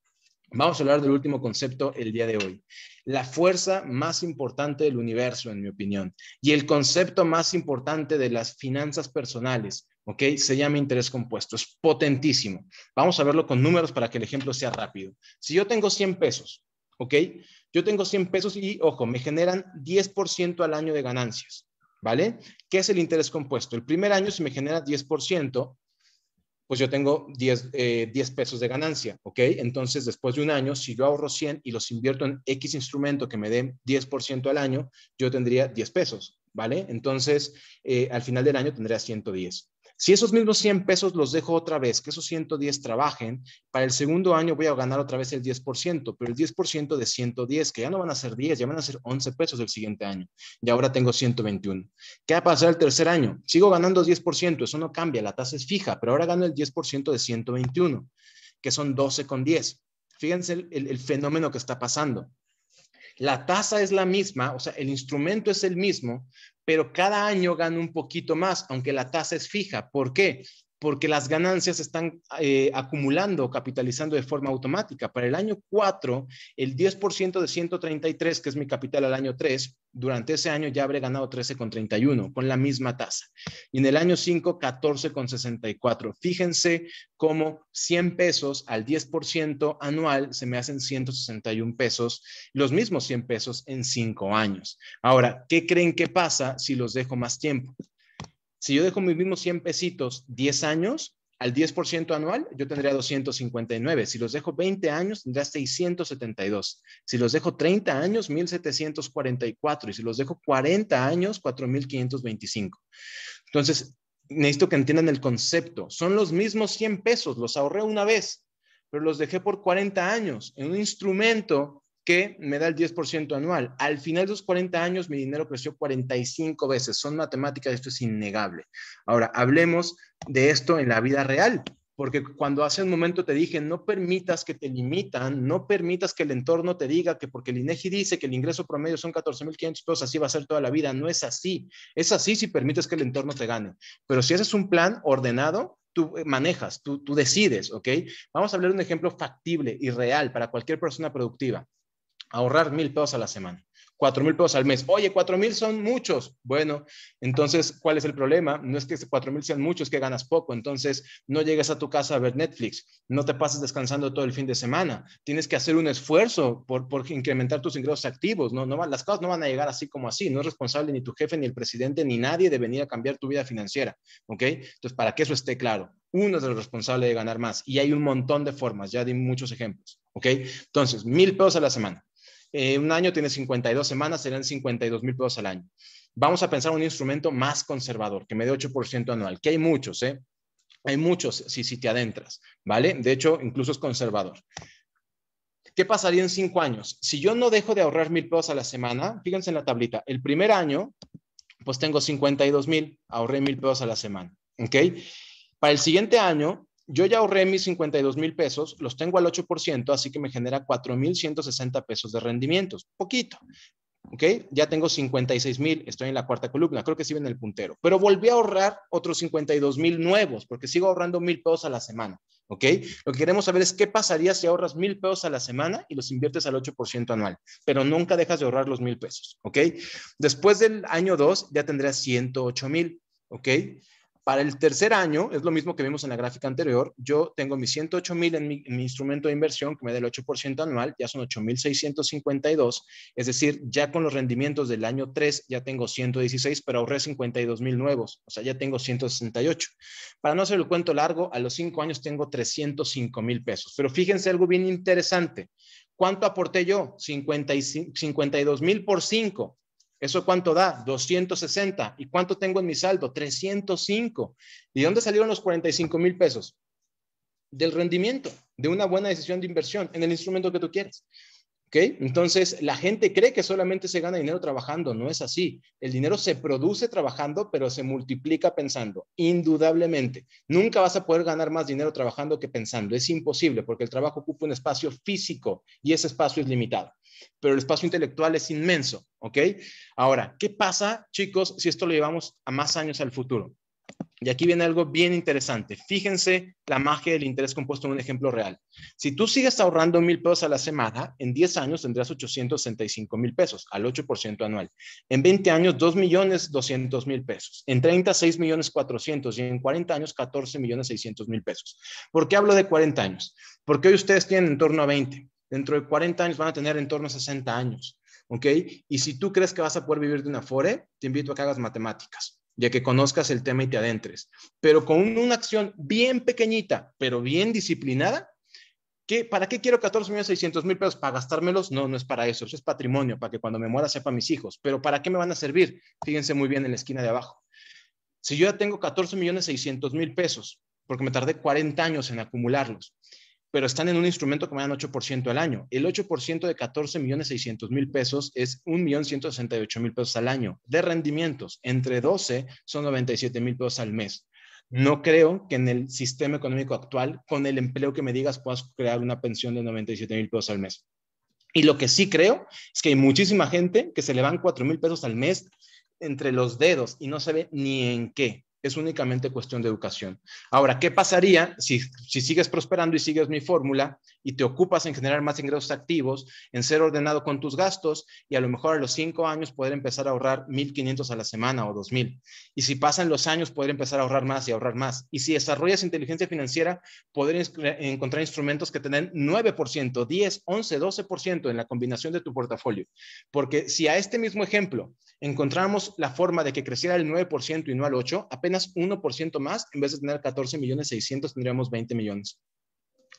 Vamos a hablar del último concepto el día de hoy. La fuerza más importante del universo, en mi opinión, y el concepto más importante de las finanzas personales, ¿ok? Se llama interés compuesto, es potentísimo. Vamos a verlo con números para que el ejemplo sea rápido. Si yo tengo 100 pesos, ¿ok? Yo tengo 100 pesos y, ojo, me generan 10% al año de ganancias, ¿vale? ¿Qué es el interés compuesto? El primer año se me genera 10%, pues yo tengo 10, 10, eh, pesos de ganancia, ¿ok? Entonces, después de un año, si yo ahorro 100 y los invierto en X instrumento que me dé 10% al año, yo tendría 10 pesos, ¿vale? Entonces, eh, al final del año tendría 110. Si esos mismos 100 pesos los dejo otra vez, que esos 110 trabajen, para el segundo año voy a ganar otra vez el 10%, pero el 10% de 110, que ya no van a ser 10, ya van a ser 11 pesos el siguiente año. Y ahora tengo 121. ¿Qué va a pasar el tercer año? Sigo ganando 10%, eso no cambia, la tasa es fija, pero ahora gano el 10% de 121, que son 12 con 10. Fíjense el, el fenómeno que está pasando la tasa es la misma, o sea, el instrumento es el mismo, pero cada año gano un poquito más, aunque la tasa es fija. ¿Por qué? porque las ganancias están eh, acumulando, capitalizando de forma automática. Para el año 4, el 10% de 133, que es mi capital al año 3, durante ese año ya habré ganado 13,31 con la misma tasa. Y en el año 5, 14,64. Fíjense cómo 100 pesos al 10% anual se me hacen 161 pesos, los mismos 100 pesos en 5 años. Ahora, ¿qué creen que pasa si los dejo más tiempo? Si yo dejo mis mismos 100 pesitos 10 años, al 10% anual, yo tendría 259. Si los dejo 20 años, tendría 672. Si los dejo 30 años, 1744. Y si los dejo 40 años, 4525. Entonces, necesito que entiendan el concepto. Son los mismos 100 pesos, los ahorré una vez, pero los dejé por 40 años en un instrumento que me da el 10% anual. Al final de los 40 años, mi dinero creció 45 veces. Son matemáticas, esto es innegable. Ahora, hablemos de esto en la vida real, porque cuando hace un momento te dije, no permitas que te limitan, no permitas que el entorno te diga que porque el INEGI dice que el ingreso promedio son 14.500 pesos, así va a ser toda la vida. No es así. Es así si permites que el entorno te gane. Pero si haces un plan ordenado, tú eh, manejas, tú, tú, decides, ¿ok? Vamos a hablar un ejemplo factible y real para cualquier persona productiva ahorrar mil pesos a la semana, cuatro mil pesos al mes. Oye, cuatro mil son muchos. Bueno, entonces, ¿cuál es el problema? No es que cuatro mil sean muchos, que ganas poco. Entonces, no llegues a tu casa a ver Netflix, no te pases descansando todo el fin de semana. Tienes que hacer un esfuerzo por, incrementar tus ingresos activos. ¿no? No, las cosas no van a llegar así como así. No es responsable ni tu jefe, ni el presidente, ni nadie de venir a cambiar tu vida financiera. ¿Ok? Entonces, para que eso esté claro, uno es el responsable de ganar más. Y hay un montón de formas, ya di muchos ejemplos. ¿Ok? Entonces, mil pesos a la semana un año tiene 52 semanas, serán 52 mil pesos al año. Vamos a pensar un instrumento más conservador, que me dé 8% anual, que hay muchos, ¿eh? Hay muchos si, si te adentras, ¿vale? De hecho, incluso es conservador. ¿Qué pasaría en cinco años? Si yo no dejo de ahorrar mil pesos a la semana, fíjense en la tablita, el primer año, pues tengo 52 mil, ahorré mil pesos a la semana, ¿ok? Para el siguiente año, yo ya ahorré mis 52 mil pesos, los tengo al 8%, así que me genera 4,160 pesos de rendimientos, poquito. ¿Ok? Ya tengo 56 mil, estoy en la cuarta columna, creo que sí en el puntero, pero volví a ahorrar otros 52 mil nuevos, porque sigo ahorrando mil pesos a la semana. ¿Ok? Lo que queremos saber es qué pasaría si ahorras mil pesos a la semana y los inviertes al 8% anual, pero nunca dejas de ahorrar los mil pesos. ¿Ok? Después del año 2 ya tendrás 108 mil. ¿Ok? Para el tercer año, es lo mismo que vimos en la gráfica anterior, yo tengo mis 108 mil en, mi, instrumento de inversión que me da el 8% anual, ya son 8,652, es decir, ya con los rendimientos del año 3 ya tengo 116, pero ahorré 52 mil nuevos, o sea, ya tengo 168. Para no hacer el cuento largo, a los 5 años tengo 305 mil pesos, pero fíjense algo bien interesante. ¿Cuánto aporté yo? 50 52 mil por 5. ¿Eso cuánto da? 260. ¿Y cuánto tengo en mi saldo? 305. ¿Y dónde salieron los 45 mil pesos? Del rendimiento, de una buena decisión de inversión en el instrumento que tú quieres. Entonces, la gente cree que solamente se gana dinero trabajando, no es así. El dinero se produce trabajando, pero se multiplica pensando, indudablemente. Nunca vas a poder ganar más dinero trabajando que pensando, es imposible, porque el trabajo ocupa un espacio físico y ese espacio es limitado, pero el espacio intelectual es inmenso, ¿ok? Ahora, ¿qué pasa, chicos, si esto lo llevamos a más años al futuro? Y aquí viene algo bien interesante. Fíjense la magia del interés compuesto en un ejemplo real. Si tú sigues ahorrando mil pesos a la semana, en 10 años tendrás 865 mil pesos al 8% anual. En 20 años, 2 millones 200 mil pesos. En 30, 6 millones 400. Y en 40 años, 14 millones 600 mil pesos. ¿Por qué hablo de 40 años? Porque hoy ustedes tienen en torno a 20. Dentro de 40 años van a tener en torno a 60 años. ¿Ok? Y si tú crees que vas a poder vivir de una FORE, te invito a que hagas matemáticas. Ya que conozcas el tema y te adentres, pero con una acción bien pequeñita, pero bien disciplinada, que ¿Para qué quiero 14.600.000 mil pesos? ¿Para gastármelos? No, no es para eso. Eso es patrimonio, para que cuando me muera sepa mis hijos. Pero ¿para qué me van a servir? Fíjense muy bien en la esquina de abajo. Si yo ya tengo 14.600.000 millones mil pesos, porque me tardé 40 años en acumularlos, pero están en un instrumento que me dan 8% al año. El 8% de 14 pesos es 1.168.000 pesos al año de rendimientos. Entre 12 son 97 mil pesos al mes. No creo que en el sistema económico actual, con el empleo que me digas, puedas crear una pensión de 97 mil pesos al mes. Y lo que sí creo es que hay muchísima gente que se le van 4.000 mil pesos al mes entre los dedos y no sabe ni en qué es únicamente cuestión de educación. Ahora, ¿qué pasaría si, sigues prosperando y sigues mi fórmula y te ocupas en generar más ingresos activos, en ser ordenado con tus gastos y a lo mejor a los cinco años poder empezar a ahorrar 1.500 a la semana o 2.000? Y si pasan los años, poder empezar a ahorrar más y ahorrar más. Y si desarrollas inteligencia financiera, poder eh, encontrar instrumentos que tengan 9%, 10, 11, 12% en la combinación de tu portafolio. Porque si a este mismo ejemplo encontramos la forma de que creciera el 9% y no al 8%, apenas 1% más, en vez de tener 14 millones 600, tendríamos 20 millones,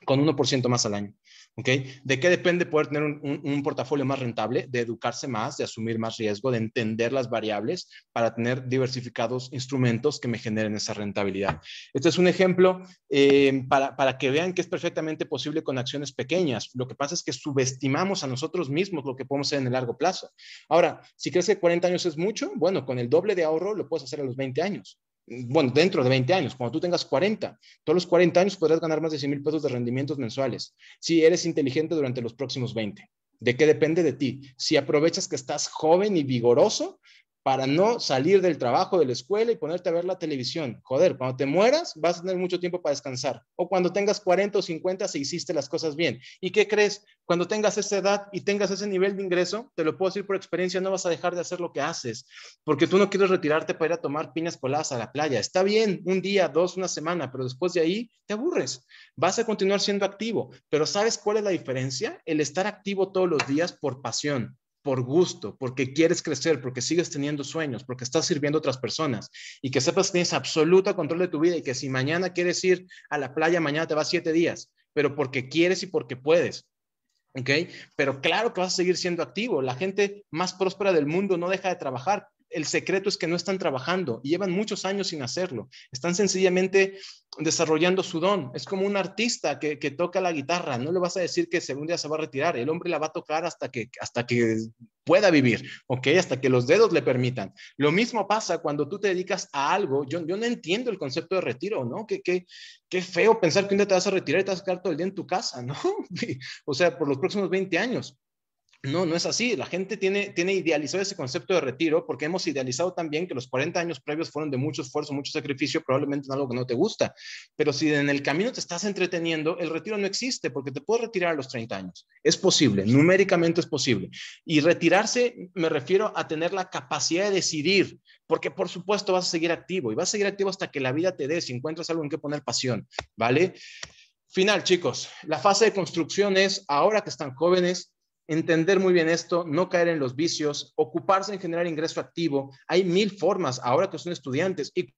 con 1% más al año. ¿ok? ¿De qué depende poder tener un, un, portafolio más rentable? De educarse más, de asumir más riesgo, de entender las variables para tener diversificados instrumentos que me generen esa rentabilidad. Este es un ejemplo eh, para, para, que vean que es perfectamente posible con acciones pequeñas. Lo que pasa es que subestimamos a nosotros mismos lo que podemos hacer en el largo plazo. Ahora, si crees que 40 años es mucho, bueno, con el doble de ahorro lo puedes hacer a los 20 años bueno, dentro de 20 años, cuando tú tengas 40, todos los 40 años podrás ganar más de 100 mil pesos de rendimientos mensuales, si eres inteligente durante los próximos 20. ¿De qué depende de ti? Si aprovechas que estás joven y vigoroso para no salir del trabajo, de la escuela y ponerte a ver la televisión. Joder, cuando te mueras vas a tener mucho tiempo para descansar. O cuando tengas 40 o 50 si hiciste las cosas bien. ¿Y qué crees? Cuando tengas esa edad y tengas ese nivel de ingreso, te lo puedo decir por experiencia, no vas a dejar de hacer lo que haces, porque tú no quieres retirarte para ir a tomar piñas coladas a la playa. Está bien, un día, dos, una semana, pero después de ahí te aburres. Vas a continuar siendo activo, pero ¿sabes cuál es la diferencia? El estar activo todos los días por pasión por gusto, porque quieres crecer, porque sigues teniendo sueños, porque estás sirviendo a otras personas y que sepas que tienes absoluto control de tu vida y que si mañana quieres ir a la playa, mañana te vas siete días, pero porque quieres y porque puedes. ¿Ok? Pero claro que vas a seguir siendo activo. La gente más próspera del mundo no deja de trabajar el secreto es que no están trabajando y llevan muchos años sin hacerlo. Están sencillamente desarrollando su don. Es como un artista que, toca la guitarra. No le vas a decir que según día se va a retirar. El hombre la va a tocar hasta que, hasta que pueda vivir, ¿ok? Hasta que los dedos le permitan. Lo mismo pasa cuando tú te dedicas a algo. Yo, yo no entiendo el concepto de retiro, ¿no? Qué, qué, qué feo pensar que un día te vas a retirar y te vas a quedar todo el día en tu casa, ¿no? o sea, por los próximos 20 años. No, no es así. La gente tiene, tiene idealizado ese concepto de retiro porque hemos idealizado también que los 40 años previos fueron de mucho esfuerzo, mucho sacrificio, probablemente en algo que no te gusta. Pero si en el camino te estás entreteniendo, el retiro no existe porque te puedes retirar a los 30 años. Es posible, numéricamente es posible. Y retirarse me refiero a tener la capacidad de decidir, porque por supuesto vas a seguir activo y vas a seguir activo hasta que la vida te dé, si encuentras algo en que poner pasión, ¿vale? Final, chicos, la fase de construcción es ahora que están jóvenes, entender muy bien esto, no caer en los vicios, ocuparse en generar ingreso activo. Hay mil formas ahora que son estudiantes y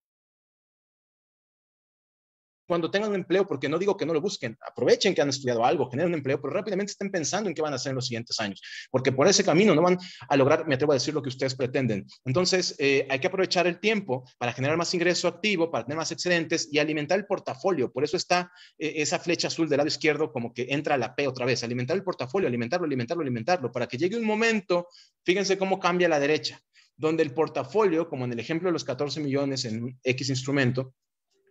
cuando tengan un empleo, porque no digo que no lo busquen, aprovechen que han estudiado algo, generen un empleo, pero rápidamente estén pensando en qué van a hacer en los siguientes años, porque por ese camino no van a lograr, me atrevo a decir, lo que ustedes pretenden. Entonces, eh, hay que aprovechar el tiempo para generar más ingreso activo, para tener más excedentes y alimentar el portafolio. Por eso está eh, esa flecha azul del lado izquierdo como que entra la P otra vez, alimentar el portafolio, alimentarlo, alimentarlo, alimentarlo, para que llegue un momento, fíjense cómo cambia la derecha donde el portafolio, como en el ejemplo de los 14 millones en X instrumento,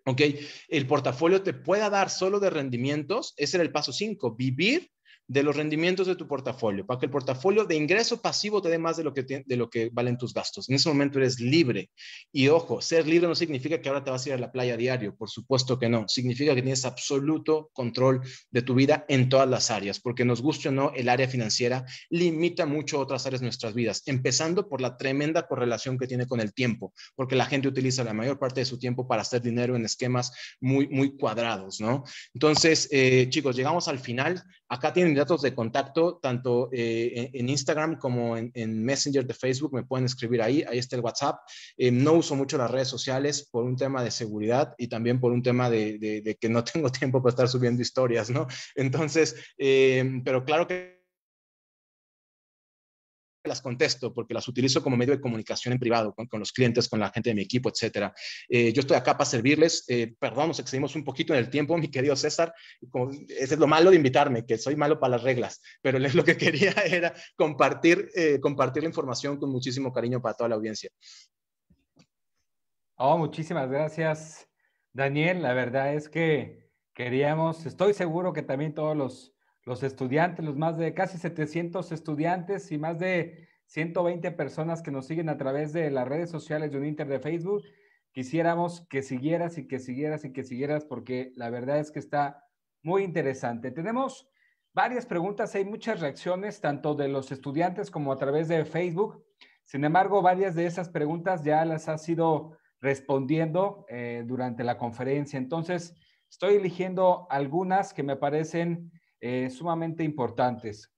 ¿ok? El portafolio te pueda dar solo de rendimientos, ese era el paso 5, vivir de los rendimientos de tu portafolio, para que el portafolio de ingreso pasivo te dé más de lo, que de lo que valen tus gastos. En ese momento eres libre. Y ojo, ser libre no significa que ahora te vas a ir a la playa diario, por supuesto que no. Significa que tienes absoluto control de tu vida en todas las áreas, porque nos guste o no, el área financiera limita mucho otras áreas de nuestras vidas, empezando por la tremenda correlación que tiene con el tiempo, porque la gente utiliza la mayor parte de su tiempo para hacer dinero en esquemas muy, muy cuadrados, ¿no? Entonces, eh, chicos, llegamos al final. Acá tienen datos de contacto, tanto eh, en, Instagram como en, Messenger de Facebook, me pueden escribir ahí, ahí está el WhatsApp. Eh, no uso mucho las redes sociales por un tema de seguridad y también por un tema de, que no tengo tiempo para estar subiendo historias, ¿no? Entonces, eh, pero claro que las contesto porque las utilizo como medio de comunicación en privado con, los clientes, con la gente de mi equipo, etcétera. Eh, yo estoy acá para servirles. Eh, perdón, nos excedimos un poquito en el tiempo, mi querido César. ese es lo malo de invitarme, que soy malo para las reglas, pero lo que quería era compartir, eh, compartir la información con muchísimo cariño para toda la audiencia. Oh, muchísimas gracias, Daniel. La verdad es que queríamos, estoy seguro que también todos los los estudiantes, los más de casi 700 estudiantes y más de 120 personas que nos siguen a través de las redes sociales de un inter de Facebook. Quisiéramos que siguieras y que siguieras y que siguieras porque la verdad es que está muy interesante. Tenemos varias preguntas, hay muchas reacciones tanto de los estudiantes como a través de Facebook. Sin embargo, varias de esas preguntas ya las ha sido respondiendo eh, durante la conferencia. Entonces, estoy eligiendo algunas que me parecen eh, sumamente importantes.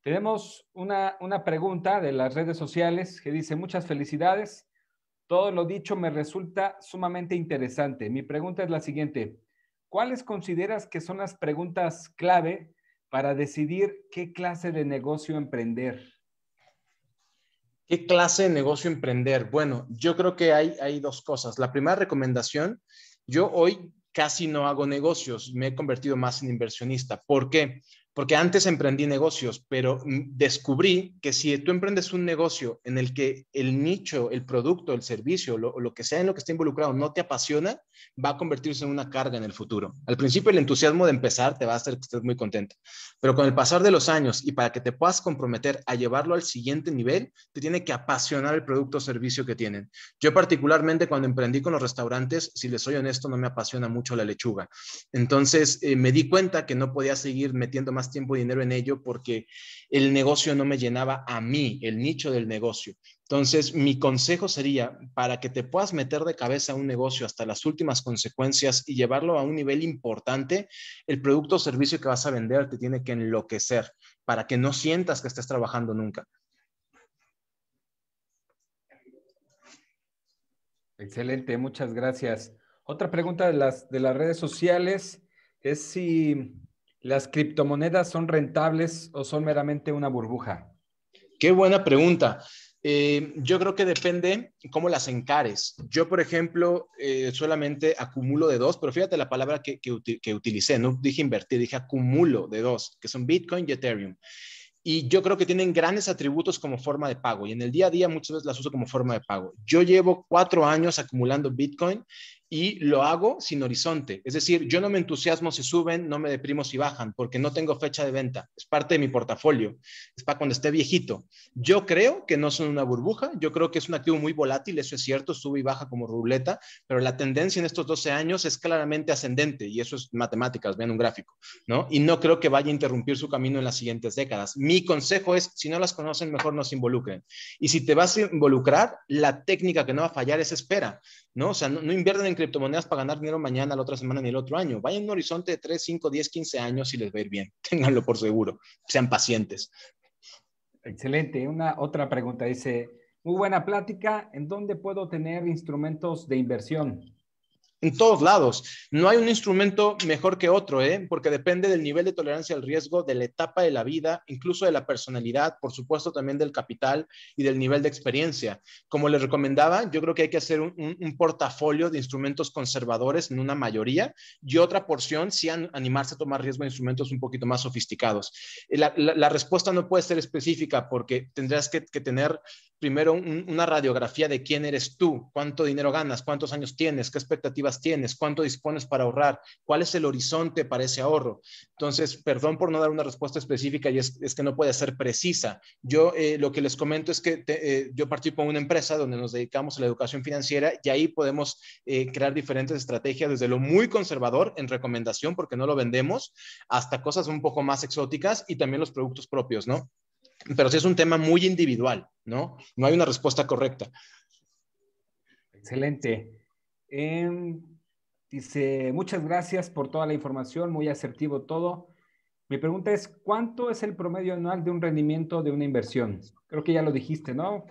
Tenemos una, pregunta de las redes sociales que dice, muchas felicidades. Todo lo dicho me resulta sumamente interesante. Mi pregunta es la siguiente. ¿Cuáles consideras que son las preguntas clave para decidir qué clase de negocio emprender? ¿Qué clase de negocio emprender? Bueno, yo creo que hay, hay dos cosas. La primera recomendación, yo hoy casi no hago negocios, me he convertido más en inversionista. ¿Por qué? porque antes emprendí negocios, pero mm, descubrí que si tú emprendes un negocio en el que el nicho, el producto, el servicio, lo, lo que sea en lo que esté involucrado no te apasiona, va a convertirse en una carga en el futuro. Al principio el entusiasmo de empezar te va a hacer que estés muy contento, pero con el pasar de los años y para que te puedas comprometer a llevarlo al siguiente nivel, te tiene que apasionar el producto o servicio que tienen. Yo particularmente cuando emprendí con los restaurantes, si les soy honesto, no me apasiona mucho la lechuga. Entonces eh, me di cuenta que no podía seguir metiendo más tiempo y dinero en ello porque el negocio no me llenaba a mí, el nicho del negocio. Entonces, mi consejo sería, para que te puedas meter de cabeza a un negocio hasta las últimas consecuencias y llevarlo a un nivel importante, el producto o servicio que vas a vender te tiene que enloquecer para que no sientas que estés trabajando nunca. Excelente, muchas gracias. Otra pregunta las, de las redes sociales es si ¿Las criptomonedas son rentables o son meramente una burbuja? Qué buena pregunta. Eh, yo creo que depende cómo las encares. Yo, por ejemplo, eh, solamente acumulo de dos, pero fíjate la palabra que, que, utilicé, no dije invertir, dije acumulo de dos, que son Bitcoin y Ethereum. Y yo creo que tienen grandes atributos como forma de pago. Y en el día a día muchas veces las uso como forma de pago. Yo llevo cuatro años acumulando Bitcoin y lo hago sin horizonte. Es decir, yo no me entusiasmo si suben, no me deprimo si bajan, porque no tengo fecha de venta. Es parte de mi portafolio. Es para cuando esté viejito. Yo creo que no son una burbuja. Yo creo que es un activo muy volátil, eso es cierto, sube y baja como ruleta, pero la tendencia en estos 12 años es claramente ascendente y eso es matemáticas, vean un gráfico, Y no creo que vaya a interrumpir su camino en las siguientes décadas. Mi consejo es, si no las conocen, mejor no se involucren. Y si te vas a involucrar, la técnica que no va a fallar es espera. ¿no? O sea, no, inviertan invierten en criptomonedas para ganar dinero mañana, la otra semana ni el otro año. Vayan a un horizonte de 3, 5, 10, 15 años y les va a ir bien. Ténganlo por seguro. Sean pacientes. Excelente. Una otra pregunta dice, muy buena plática. ¿En dónde puedo tener instrumentos de inversión? en todos lados. No hay un instrumento mejor que otro, ¿eh? porque depende del nivel de tolerancia al riesgo, de la etapa de la vida, incluso de la personalidad, por supuesto también del capital y del nivel de experiencia. Como les recomendaba, yo creo que hay que hacer un, portafolio de instrumentos conservadores en una mayoría y otra porción si animarse a tomar riesgo de instrumentos un poquito más sofisticados. La, respuesta no puede ser específica porque tendrás que, tener primero una radiografía de quién eres tú, cuánto dinero ganas, cuántos años tienes, qué expectativas tienes? ¿Cuánto dispones para ahorrar? ¿Cuál es el horizonte para ese ahorro? Entonces, perdón por no dar una respuesta específica y es, que no puede ser precisa. Yo eh, lo que les comento es que eh, yo participo en una empresa donde nos dedicamos a la educación financiera y ahí podemos eh, crear diferentes estrategias desde lo muy conservador en recomendación porque no lo vendemos hasta cosas un poco más exóticas y también los productos propios, ¿no? Pero sí es un tema muy individual, ¿no? No hay una respuesta correcta. Excelente. Em, dice, muchas gracias por toda la información, muy asertivo todo. Mi pregunta es, ¿cuánto es el promedio anual de un rendimiento de una inversión? Creo que ya lo dijiste, ¿no?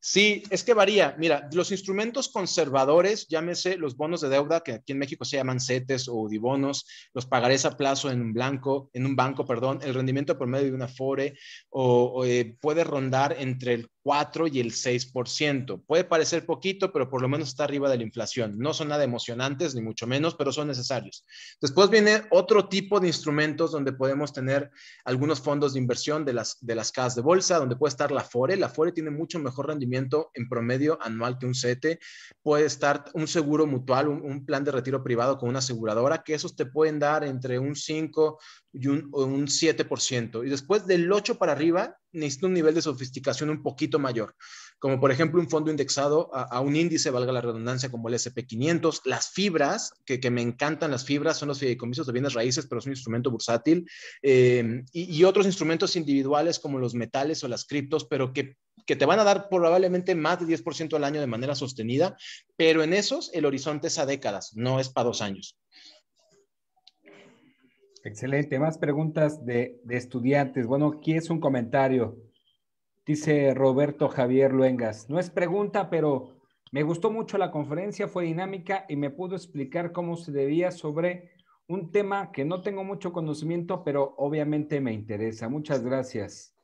Sí, es que varía. Mira, los instrumentos conservadores, llámese los bonos de deuda, que aquí en México se llaman CETES o UDIBONOS, los pagarés a plazo en un, blanco, en un banco, perdón, el rendimiento promedio de una FORE o, eh, puede rondar entre el 4 y el 6%. Puede parecer poquito, pero por lo menos está arriba de la inflación. No son nada emocionantes, ni mucho menos, pero son necesarios. Después viene otro tipo de instrumentos donde podemos tener algunos fondos de inversión de las, de las casas de bolsa, donde puede estar la FORE. La FORE tiene mucho mejor rendimiento en promedio anual que un CETE. Puede estar un seguro mutual, un, plan de retiro privado con una aseguradora, que esos te pueden dar entre un 5 y un, 7%. Y después del 8 para arriba, necesita un nivel de sofisticación un poquito mayor, como por ejemplo un fondo indexado a, un índice, valga la redundancia, como el SP500, las fibras, que, me encantan las fibras, son los fideicomisos de bienes raíces, pero es un instrumento bursátil, em, y, otros instrumentos individuales como los metales o las criptos, pero que, que te van a dar probablemente más de 10% al año de manera sostenida, pero en esos el horizonte es a décadas, no es para dos años. Excelente. Más preguntas de, estudiantes. Bueno, aquí es un comentario. Dice Roberto Javier Luengas. No es pregunta, pero me gustó mucho la conferencia, fue dinámica y me pudo explicar cómo se debía sobre un tema que no tengo mucho conocimiento, pero obviamente me interesa. Muchas gracias.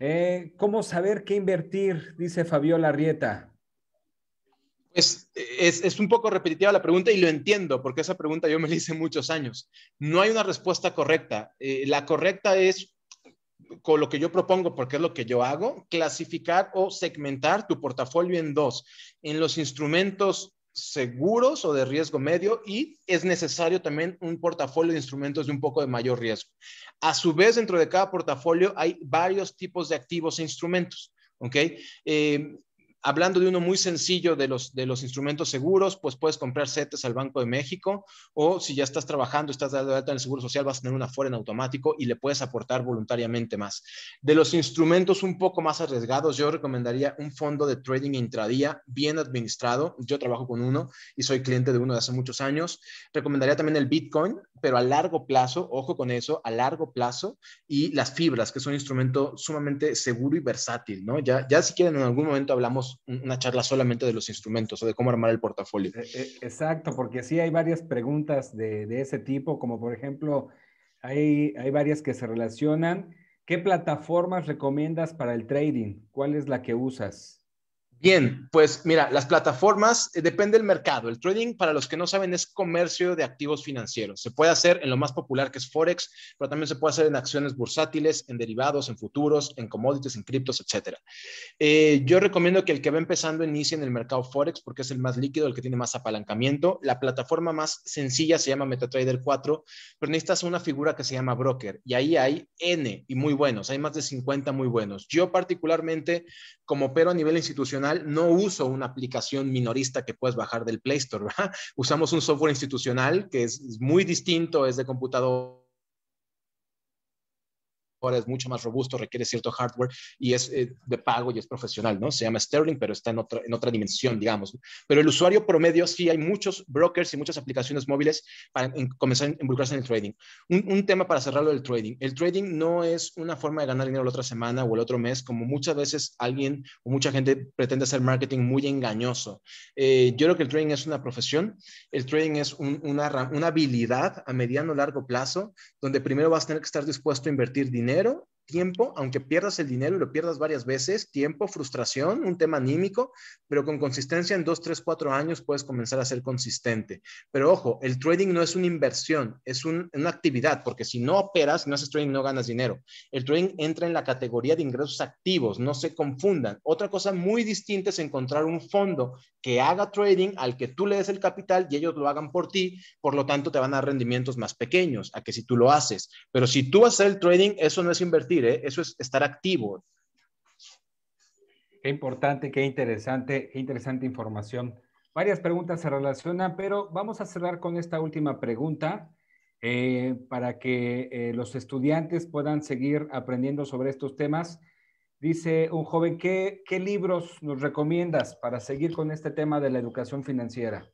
Eh, ¿Cómo saber qué invertir? Dice Fabiola Rieta. Pues, es, un poco repetitiva la pregunta y lo entiendo, porque esa pregunta yo me la hice muchos años. No hay una respuesta correcta. Eh, la correcta es, con lo que yo propongo, porque es lo que yo hago, clasificar o segmentar tu portafolio en dos, en los instrumentos seguros o de riesgo medio y es necesario también un portafolio de instrumentos de un poco de mayor riesgo. A su vez, dentro de cada portafolio hay varios tipos de activos e instrumentos. ¿ok? Eh, hablando de uno muy sencillo de los, de los instrumentos seguros, pues puedes comprar CETES al Banco de México o si ya estás trabajando, estás dado alta en el Seguro Social, vas a tener una fuera en automático y le puedes aportar voluntariamente más. De los instrumentos un poco más arriesgados, yo recomendaría un fondo de trading intradía bien administrado. Yo trabajo con uno y soy cliente de uno de hace muchos años. Recomendaría también el Bitcoin, pero a largo plazo, ojo con eso, a largo plazo y las fibras, que son un instrumento sumamente seguro y versátil, ¿no? Ya, ya si quieren en algún momento hablamos una charla solamente de los instrumentos o de cómo armar el portafolio. Eh, eh, exacto, porque sí hay varias preguntas de, ese tipo, como por ejemplo, hay, hay varias que se relacionan. ¿Qué plataformas recomiendas para el trading? ¿Cuál es la que usas? Bien, pues mira, las plataformas, eh, depende del mercado. El trading, para los que no saben, es comercio de activos financieros. Se puede hacer en lo más popular que es Forex, pero también se puede hacer en acciones bursátiles, en derivados, en futuros, en commodities, en criptos, etc. Eh, yo recomiendo que el que va empezando inicie en el mercado Forex porque es el más líquido, el que tiene más apalancamiento. La plataforma más sencilla se llama MetaTrader 4, pero necesitas una figura que se llama broker y ahí hay N y muy buenos, hay más de 50 muy buenos. Yo particularmente, como opero a nivel institucional, no uso una aplicación minorista que puedes bajar del Play Store, Usamos un software institucional que es, es muy distinto, es de computador es mucho más robusto, requiere cierto hardware y es eh, de pago y es profesional, ¿no? Se llama Sterling, pero está en otra, en otra dimensión, digamos. Pero el usuario promedio, sí, hay muchos brokers y muchas aplicaciones móviles para comenzar a involucrarse en el trading. Un, tema para cerrarlo del trading. El trading no es una forma de ganar dinero la otra semana o el otro mes, como muchas veces alguien o mucha gente pretende hacer marketing muy engañoso. Eh, yo creo que el trading es una profesión, el trading es una, una habilidad a mediano largo plazo, donde primero vas a tener que estar dispuesto a invertir dinero dinero tiempo, aunque pierdas el dinero y lo pierdas varias veces, tiempo, frustración, un tema anímico, pero con consistencia en dos, tres, cuatro años puedes comenzar a ser consistente. Pero ojo, el trading no es una inversión, es una actividad, porque si no operas, no haces trading, no ganas dinero. El trading entra en la categoría de ingresos activos, no se confundan. Otra cosa muy distinta es encontrar un fondo que haga trading al que tú le des el capital y ellos lo hagan por ti, por lo tanto te van a dar rendimientos más pequeños a que si tú lo haces. Pero si tú haces el trading, eso no es invertir ¿eh? eso es estar activo. Qué importante, qué interesante, qué interesante información. Varias preguntas se relacionan, pero vamos a cerrar con esta última pregunta eh, para que eh, los estudiantes puedan seguir aprendiendo sobre estos temas. Dice un joven, ¿qué libros nos recomiendas para seguir con este tema de la educación financiera?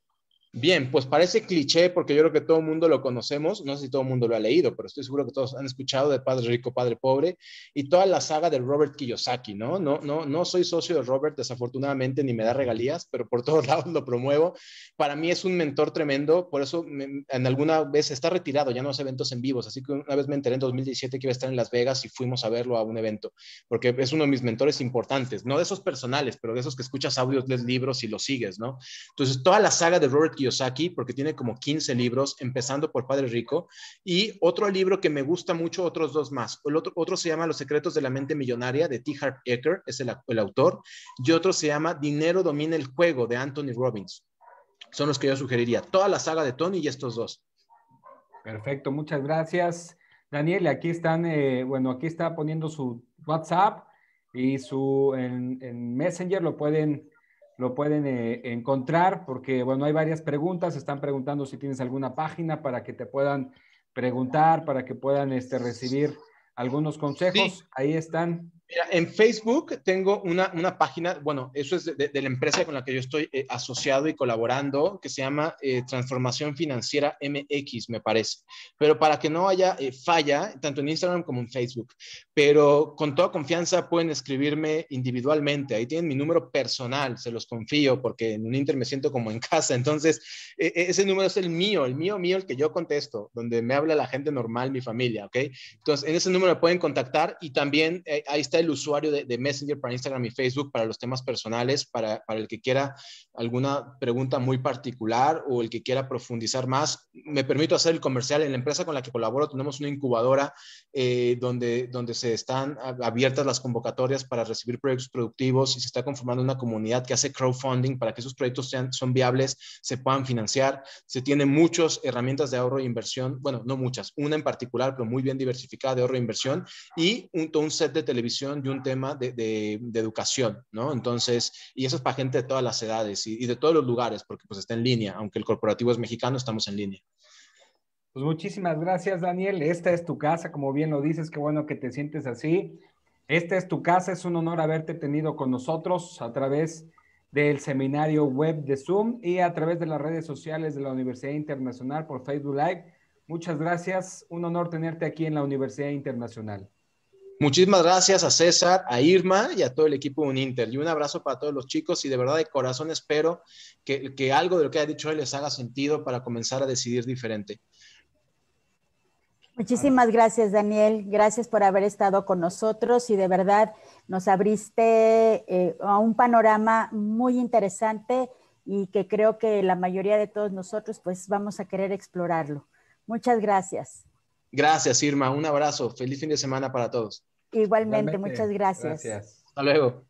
Bien, pues parece cliché porque yo creo que todo el mundo lo conocemos, no sé si todo el mundo lo ha leído, pero estoy seguro que todos han escuchado de Padre Rico, Padre Pobre y toda la saga de Robert Kiyosaki, ¿no? No, no, no soy socio de Robert, desafortunadamente, ni me da regalías, pero por todos lados lo promuevo. Para mí es un mentor tremendo, por eso en alguna vez está retirado, ya no hace eventos en vivos, así que una vez me enteré en 2017 que iba a estar en Las Vegas y fuimos a verlo a un evento, porque es uno de mis mentores importantes, no de esos personales, pero de esos que escuchas audios, lees libros y lo sigues, ¿no? Entonces, toda la saga de Robert Kiyosaki Yosaki, porque tiene como 15 libros, empezando por Padre Rico. Y otro libro que me gusta mucho, otros dos más. otro, se llama Los secretos de la mente millonaria, de T. Harv Eker, es el, autor. Y otro se llama Dinero domina el juego, de Anthony Robbins. Son los que yo sugeriría. Toda la saga de Tony y estos dos. Perfecto, muchas gracias. Daniel, aquí están, eh, bueno, aquí está poniendo su WhatsApp y su en Messenger lo pueden lo pueden eh, encontrar porque, bueno, hay varias preguntas. Están preguntando si tienes alguna página para que te puedan preguntar, para que puedan este, recibir algunos consejos. Ahí están en Facebook tengo una, una página, bueno, eso es de, la empresa con la que yo estoy eh, asociado y colaborando, que se llama eh, Transformación Financiera MX, me parece. Pero para que no haya eh, falla, tanto en Instagram como en Facebook. Pero con toda confianza pueden escribirme individualmente. Ahí tienen mi número personal, se los confío, porque en un Inter me siento como en casa. Entonces, e, e, ese número es el mío, el mío, mío, el que yo contesto, donde me habla la gente normal, mi familia, ¿ok? Entonces, en ese número pueden contactar y también ahí está el el usuario de, Messenger para Instagram y Facebook para los temas personales, para, para, el que quiera alguna pregunta muy particular o el que quiera profundizar más. Me permito hacer el comercial. En la empresa con la que colaboro tenemos una incubadora eh, donde, donde se están abiertas las convocatorias para recibir proyectos productivos y se está conformando una comunidad que hace crowdfunding para que esos proyectos sean son viables, se puedan financiar. Se tienen muchas herramientas de ahorro e inversión, bueno, no muchas, una en particular, pero muy bien diversificada de ahorro e inversión y un, un set de televisión de y un tema de, educación, ¿no? Entonces, y eso es para gente de todas las edades y, de todos los lugares, porque pues está en línea, aunque el corporativo es mexicano, estamos en línea. Pues muchísimas gracias, Daniel. Esta es tu casa, como bien lo dices, qué bueno que te sientes así. Esta es tu casa, es un honor haberte tenido con nosotros a través del seminario web de Zoom y a través de las redes sociales de la Universidad Internacional por Facebook Live. Muchas gracias, un honor tenerte aquí en la Universidad Internacional. Muchísimas gracias a César, a Irma y a todo el equipo de Uninter. Y un abrazo para todos los chicos y de verdad de corazón espero que, algo de lo que ha dicho hoy les haga sentido para comenzar a decidir diferente. Muchísimas gracias, Daniel. Gracias por haber estado con nosotros y de verdad nos abriste eh, a un panorama muy interesante y que creo que la mayoría de todos nosotros pues vamos a querer explorarlo. Muchas gracias. Gracias, Irma. Un abrazo. Feliz fin de semana para todos. Igualmente, muchas gracias. gracias. Hasta luego.